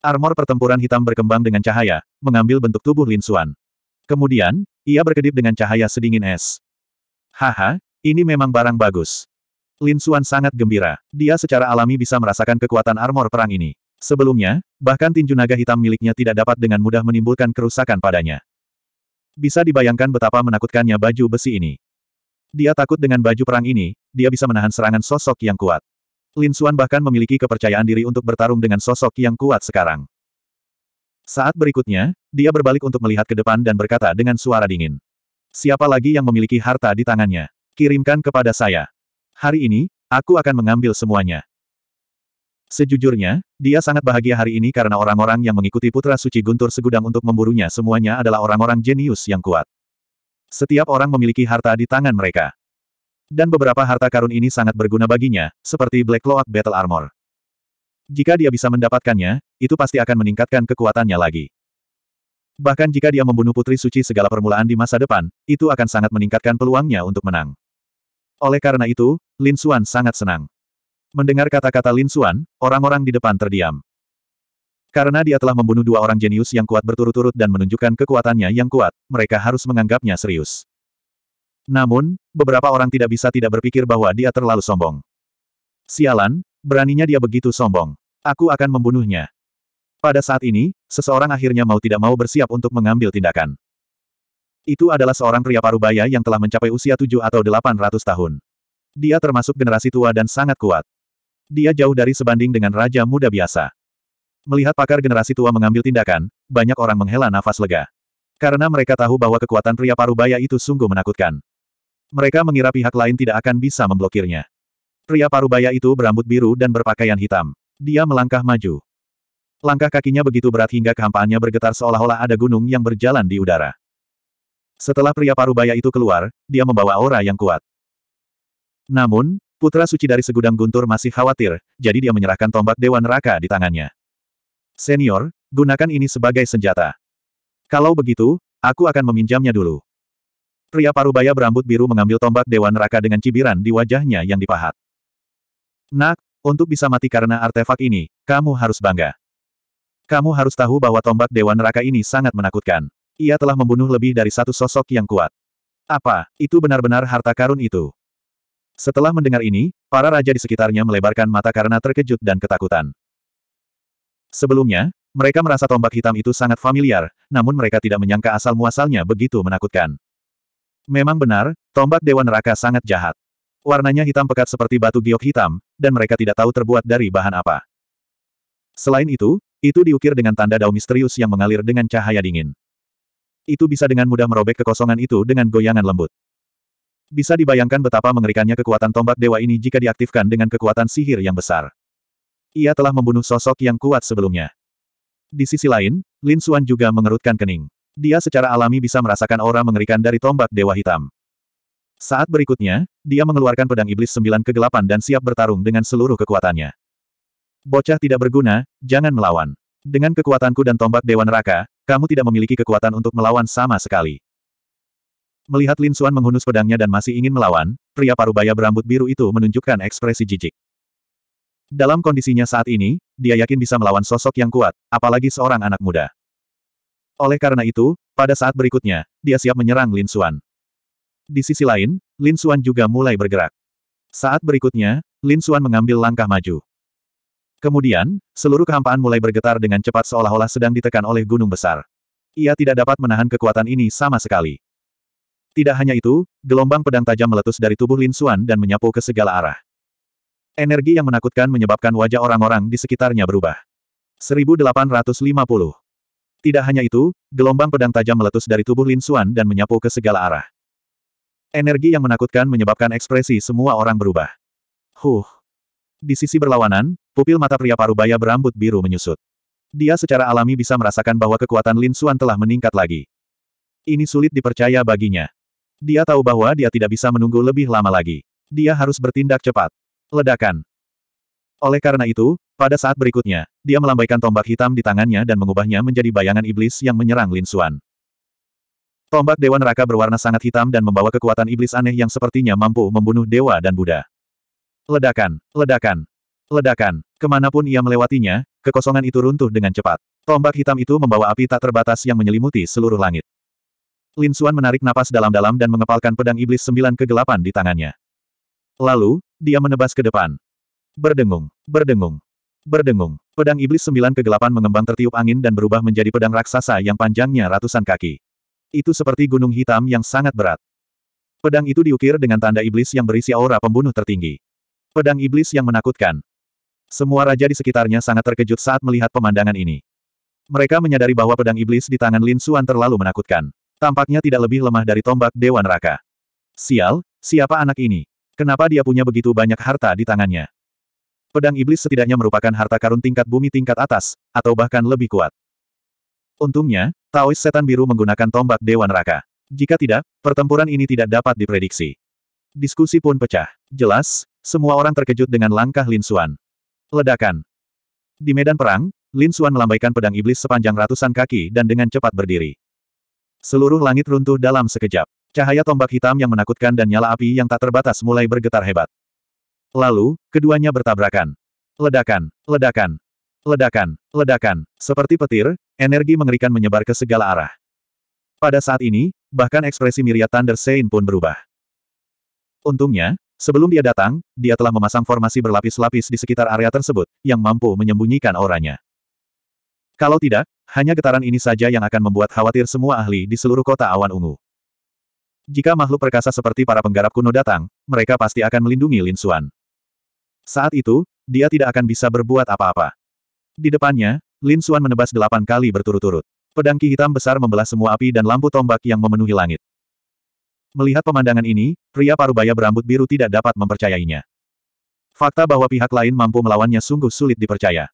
Armor pertempuran hitam berkembang dengan cahaya, mengambil bentuk tubuh Lin Xuan. Kemudian, ia berkedip dengan cahaya sedingin es. Haha, ini memang barang bagus. Lin Xuan sangat gembira. Dia secara alami bisa merasakan kekuatan armor perang ini. Sebelumnya, bahkan tinju naga hitam miliknya tidak dapat dengan mudah menimbulkan kerusakan padanya. Bisa dibayangkan betapa menakutkannya baju besi ini. Dia takut dengan baju perang ini, dia bisa menahan serangan sosok yang kuat. Lin Xuan bahkan memiliki kepercayaan diri untuk bertarung dengan sosok yang kuat sekarang. Saat berikutnya, dia berbalik untuk melihat ke depan dan berkata dengan suara dingin. Siapa lagi yang memiliki harta di tangannya? Kirimkan kepada saya. Hari ini, aku akan mengambil semuanya. Sejujurnya, dia sangat bahagia hari ini karena orang-orang yang mengikuti Putra Suci Guntur Segudang untuk memburunya semuanya adalah orang-orang jenius yang kuat. Setiap orang memiliki harta di tangan mereka. Dan beberapa harta karun ini sangat berguna baginya, seperti Black Cloak Battle Armor. Jika dia bisa mendapatkannya, itu pasti akan meningkatkan kekuatannya lagi. Bahkan jika dia membunuh Putri Suci segala permulaan di masa depan, itu akan sangat meningkatkan peluangnya untuk menang. Oleh karena itu, Lin Xuan sangat senang. Mendengar kata-kata Lin Xuan, orang-orang di depan terdiam. Karena dia telah membunuh dua orang jenius yang kuat berturut-turut dan menunjukkan kekuatannya yang kuat, mereka harus menganggapnya serius. Namun, beberapa orang tidak bisa tidak berpikir bahwa dia terlalu sombong. Sialan, beraninya dia begitu sombong. Aku akan membunuhnya. Pada saat ini, seseorang akhirnya mau tidak mau bersiap untuk mengambil tindakan. Itu adalah seorang pria parubaya yang telah mencapai usia 7 atau 800 tahun. Dia termasuk generasi tua dan sangat kuat. Dia jauh dari sebanding dengan raja muda biasa. Melihat pakar generasi tua mengambil tindakan, banyak orang menghela nafas lega. Karena mereka tahu bahwa kekuatan pria parubaya itu sungguh menakutkan. Mereka mengira pihak lain tidak akan bisa memblokirnya. Pria parubaya itu berambut biru dan berpakaian hitam. Dia melangkah maju. Langkah kakinya begitu berat hingga kehampaannya bergetar seolah-olah ada gunung yang berjalan di udara. Setelah pria parubaya itu keluar, dia membawa aura yang kuat. Namun, putra suci dari segudang guntur masih khawatir, jadi dia menyerahkan tombak dewa neraka di tangannya. Senior, gunakan ini sebagai senjata. Kalau begitu, aku akan meminjamnya dulu. Pria parubaya berambut biru mengambil tombak Dewa Neraka dengan cibiran di wajahnya yang dipahat. Nak, untuk bisa mati karena artefak ini, kamu harus bangga. Kamu harus tahu bahwa tombak Dewa Neraka ini sangat menakutkan. Ia telah membunuh lebih dari satu sosok yang kuat. Apa, itu benar-benar harta karun itu? Setelah mendengar ini, para raja di sekitarnya melebarkan mata karena terkejut dan ketakutan. Sebelumnya, mereka merasa tombak hitam itu sangat familiar, namun mereka tidak menyangka asal-muasalnya begitu menakutkan. Memang benar, tombak Dewa Neraka sangat jahat. Warnanya hitam pekat seperti batu giok hitam, dan mereka tidak tahu terbuat dari bahan apa. Selain itu, itu diukir dengan tanda dao misterius yang mengalir dengan cahaya dingin. Itu bisa dengan mudah merobek kekosongan itu dengan goyangan lembut. Bisa dibayangkan betapa mengerikannya kekuatan tombak dewa ini jika diaktifkan dengan kekuatan sihir yang besar. Ia telah membunuh sosok yang kuat sebelumnya. Di sisi lain, Lin Suan juga mengerutkan kening. Dia secara alami bisa merasakan aura mengerikan dari tombak Dewa Hitam. Saat berikutnya, dia mengeluarkan pedang iblis sembilan kegelapan dan siap bertarung dengan seluruh kekuatannya. Bocah tidak berguna, jangan melawan. Dengan kekuatanku dan tombak Dewa Neraka, kamu tidak memiliki kekuatan untuk melawan sama sekali. Melihat Lin Suan menghunus pedangnya dan masih ingin melawan, pria parubaya berambut biru itu menunjukkan ekspresi jijik. Dalam kondisinya saat ini, dia yakin bisa melawan sosok yang kuat, apalagi seorang anak muda. Oleh karena itu, pada saat berikutnya, dia siap menyerang Lin Xuan. Di sisi lain, Lin Xuan juga mulai bergerak. Saat berikutnya, Lin Xuan mengambil langkah maju. Kemudian, seluruh kehampaan mulai bergetar dengan cepat seolah-olah sedang ditekan oleh gunung besar. Ia tidak dapat menahan kekuatan ini sama sekali. Tidak hanya itu, gelombang pedang tajam meletus dari tubuh Lin Xuan dan menyapu ke segala arah. Energi yang menakutkan menyebabkan wajah orang-orang di sekitarnya berubah. 1850 tidak hanya itu, gelombang pedang tajam meletus dari tubuh Lin Xuan dan menyapu ke segala arah. Energi yang menakutkan menyebabkan ekspresi semua orang berubah. Huh. Di sisi berlawanan, pupil mata pria parubaya berambut biru menyusut. Dia secara alami bisa merasakan bahwa kekuatan Lin Xuan telah meningkat lagi. Ini sulit dipercaya baginya. Dia tahu bahwa dia tidak bisa menunggu lebih lama lagi. Dia harus bertindak cepat. Ledakan. Oleh karena itu, pada saat berikutnya, dia melambaikan tombak hitam di tangannya dan mengubahnya menjadi bayangan iblis yang menyerang Lin Xuan. Tombak Dewa Neraka berwarna sangat hitam dan membawa kekuatan iblis aneh yang sepertinya mampu membunuh dewa dan Buddha. Ledakan, ledakan, ledakan. Kemanapun ia melewatinya, kekosongan itu runtuh dengan cepat. Tombak hitam itu membawa api tak terbatas yang menyelimuti seluruh langit. Lin Xuan menarik napas dalam-dalam dan mengepalkan pedang iblis sembilan kegelapan di tangannya. Lalu, dia menebas ke depan. Berdengung, berdengung. Berdengung, pedang iblis sembilan kegelapan mengembang tertiup angin dan berubah menjadi pedang raksasa yang panjangnya ratusan kaki. Itu seperti gunung hitam yang sangat berat. Pedang itu diukir dengan tanda iblis yang berisi aura pembunuh tertinggi. Pedang iblis yang menakutkan. Semua raja di sekitarnya sangat terkejut saat melihat pemandangan ini. Mereka menyadari bahwa pedang iblis di tangan Lin Xuan terlalu menakutkan. Tampaknya tidak lebih lemah dari tombak Dewa Neraka. Sial, siapa anak ini? Kenapa dia punya begitu banyak harta di tangannya? Pedang iblis setidaknya merupakan harta karun tingkat bumi tingkat atas, atau bahkan lebih kuat. Untungnya, Taois setan biru menggunakan tombak Dewa Neraka. Jika tidak, pertempuran ini tidak dapat diprediksi. Diskusi pun pecah. Jelas, semua orang terkejut dengan langkah Lin Xuan. Ledakan. Di medan perang, Lin Xuan melambaikan pedang iblis sepanjang ratusan kaki dan dengan cepat berdiri. Seluruh langit runtuh dalam sekejap. Cahaya tombak hitam yang menakutkan dan nyala api yang tak terbatas mulai bergetar hebat. Lalu, keduanya bertabrakan. Ledakan, ledakan, ledakan, ledakan. Seperti petir, energi mengerikan menyebar ke segala arah. Pada saat ini, bahkan ekspresi Miria Thunder Sein pun berubah. Untungnya, sebelum dia datang, dia telah memasang formasi berlapis-lapis di sekitar area tersebut, yang mampu menyembunyikan auranya. Kalau tidak, hanya getaran ini saja yang akan membuat khawatir semua ahli di seluruh kota awan ungu. Jika makhluk perkasa seperti para penggarap kuno datang, mereka pasti akan melindungi Lin Suan. Saat itu, dia tidak akan bisa berbuat apa-apa. Di depannya, Lin Xuan menebas delapan kali berturut-turut. Pedang Ki hitam besar membelah semua api dan lampu tombak yang memenuhi langit. Melihat pemandangan ini, pria parubaya berambut biru tidak dapat mempercayainya. Fakta bahwa pihak lain mampu melawannya sungguh sulit dipercaya.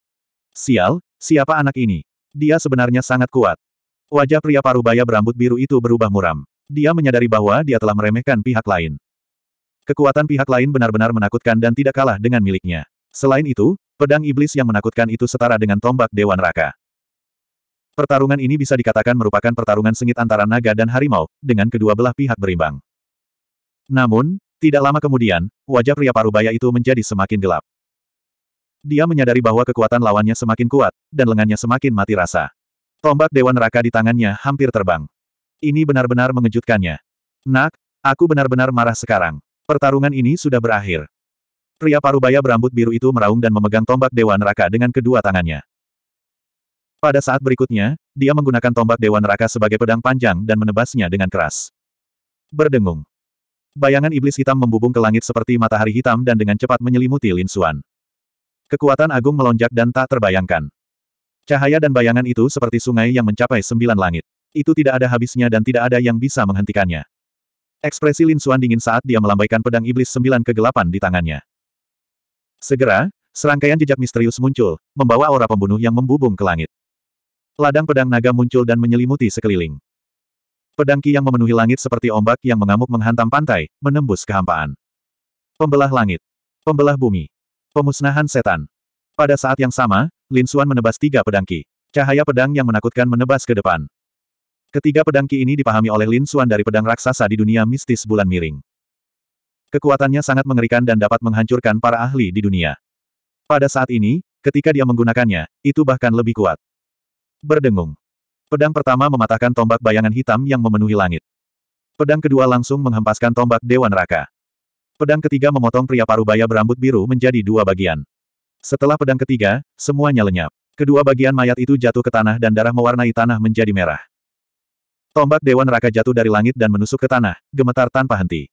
Sial, siapa anak ini? Dia sebenarnya sangat kuat. Wajah pria parubaya berambut biru itu berubah muram. Dia menyadari bahwa dia telah meremehkan pihak lain. Kekuatan pihak lain benar-benar menakutkan dan tidak kalah dengan miliknya. Selain itu, pedang iblis yang menakutkan itu setara dengan tombak Dewa Neraka. Pertarungan ini bisa dikatakan merupakan pertarungan sengit antara naga dan harimau, dengan kedua belah pihak berimbang. Namun, tidak lama kemudian, wajah pria parubaya itu menjadi semakin gelap. Dia menyadari bahwa kekuatan lawannya semakin kuat, dan lengannya semakin mati rasa. Tombak Dewa Neraka di tangannya hampir terbang. Ini benar-benar mengejutkannya. Nak, aku benar-benar marah sekarang. Pertarungan ini sudah berakhir. Pria parubaya berambut biru itu meraung dan memegang tombak Dewa Neraka dengan kedua tangannya. Pada saat berikutnya, dia menggunakan tombak Dewa Neraka sebagai pedang panjang dan menebasnya dengan keras. Berdengung. Bayangan iblis hitam membubung ke langit seperti matahari hitam dan dengan cepat menyelimuti Lin Xuan. Kekuatan agung melonjak dan tak terbayangkan. Cahaya dan bayangan itu seperti sungai yang mencapai sembilan langit. Itu tidak ada habisnya dan tidak ada yang bisa menghentikannya. Ekspresi Lin Xuan dingin saat dia melambaikan pedang iblis sembilan kegelapan di tangannya. Segera, serangkaian jejak misterius muncul, membawa aura pembunuh yang membubung ke langit. Ladang pedang naga muncul dan menyelimuti sekeliling. Pedang ki yang memenuhi langit seperti ombak yang mengamuk menghantam pantai, menembus kehampaan. Pembelah langit. Pembelah bumi. Pemusnahan setan. Pada saat yang sama, Lin Xuan menebas tiga pedang ki. Cahaya pedang yang menakutkan menebas ke depan. Ketiga pedang ki ini dipahami oleh Lin Xuan dari pedang raksasa di dunia mistis bulan miring. Kekuatannya sangat mengerikan dan dapat menghancurkan para ahli di dunia. Pada saat ini, ketika dia menggunakannya, itu bahkan lebih kuat. Berdengung. Pedang pertama mematahkan tombak bayangan hitam yang memenuhi langit. Pedang kedua langsung menghempaskan tombak Dewan Raka. Pedang ketiga memotong pria parubaya berambut biru menjadi dua bagian. Setelah pedang ketiga, semuanya lenyap. Kedua bagian mayat itu jatuh ke tanah dan darah mewarnai tanah menjadi merah. Tombak Dewa Neraka jatuh dari langit dan menusuk ke tanah, gemetar tanpa henti.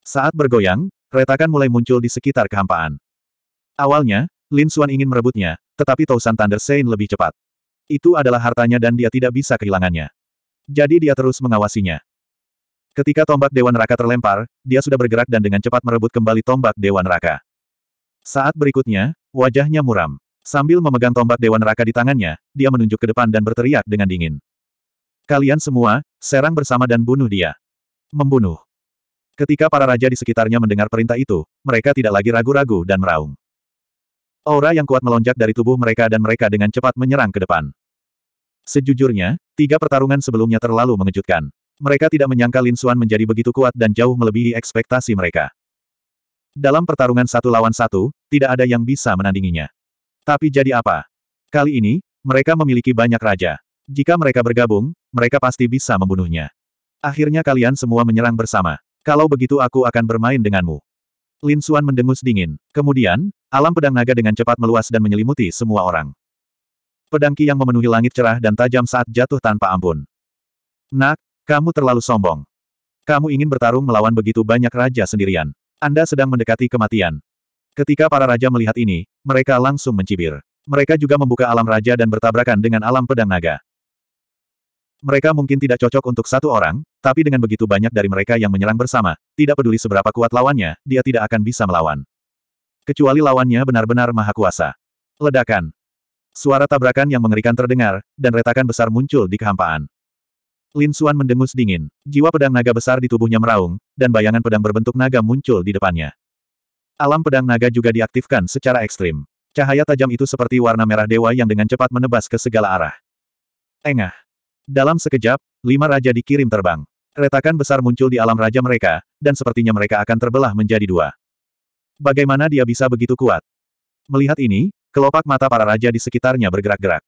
Saat bergoyang, retakan mulai muncul di sekitar kehampaan. Awalnya, Lin Xuan ingin merebutnya, tetapi Tausan Thunder Sein lebih cepat. Itu adalah hartanya dan dia tidak bisa kehilangannya. Jadi dia terus mengawasinya. Ketika tombak Dewan Raka terlempar, dia sudah bergerak dan dengan cepat merebut kembali tombak Dewan Raka. Saat berikutnya, wajahnya muram. Sambil memegang tombak Dewan Raka di tangannya, dia menunjuk ke depan dan berteriak dengan dingin. Kalian semua, serang bersama dan bunuh dia. Membunuh. Ketika para raja di sekitarnya mendengar perintah itu, mereka tidak lagi ragu-ragu dan meraung. Aura yang kuat melonjak dari tubuh mereka dan mereka dengan cepat menyerang ke depan. Sejujurnya, tiga pertarungan sebelumnya terlalu mengejutkan. Mereka tidak menyangka Lin Xuan menjadi begitu kuat dan jauh melebihi ekspektasi mereka. Dalam pertarungan satu lawan satu, tidak ada yang bisa menandinginya. Tapi jadi apa? Kali ini, mereka memiliki banyak raja. Jika mereka bergabung, mereka pasti bisa membunuhnya. Akhirnya kalian semua menyerang bersama. Kalau begitu aku akan bermain denganmu. Lin Xuan mendengus dingin. Kemudian, alam pedang naga dengan cepat meluas dan menyelimuti semua orang. Pedang Qi yang memenuhi langit cerah dan tajam saat jatuh tanpa ampun. Nak, kamu terlalu sombong. Kamu ingin bertarung melawan begitu banyak raja sendirian. Anda sedang mendekati kematian. Ketika para raja melihat ini, mereka langsung mencibir. Mereka juga membuka alam raja dan bertabrakan dengan alam pedang naga. Mereka mungkin tidak cocok untuk satu orang, tapi dengan begitu banyak dari mereka yang menyerang bersama, tidak peduli seberapa kuat lawannya, dia tidak akan bisa melawan. Kecuali lawannya benar-benar maha kuasa. Ledakan. Suara tabrakan yang mengerikan terdengar, dan retakan besar muncul di kehampaan. Lin Xuan mendengus dingin. Jiwa pedang naga besar di tubuhnya meraung, dan bayangan pedang berbentuk naga muncul di depannya. Alam pedang naga juga diaktifkan secara ekstrim. Cahaya tajam itu seperti warna merah dewa yang dengan cepat menebas ke segala arah. Engah. Dalam sekejap, lima raja dikirim terbang. Retakan besar muncul di alam raja mereka, dan sepertinya mereka akan terbelah menjadi dua. Bagaimana dia bisa begitu kuat? Melihat ini, kelopak mata para raja di sekitarnya bergerak-gerak.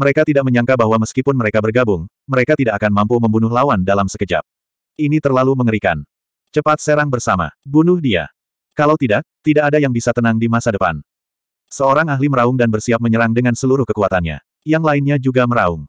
Mereka tidak menyangka bahwa meskipun mereka bergabung, mereka tidak akan mampu membunuh lawan dalam sekejap. Ini terlalu mengerikan. Cepat serang bersama, bunuh dia. Kalau tidak, tidak ada yang bisa tenang di masa depan. Seorang ahli meraung dan bersiap menyerang dengan seluruh kekuatannya. Yang lainnya juga meraung.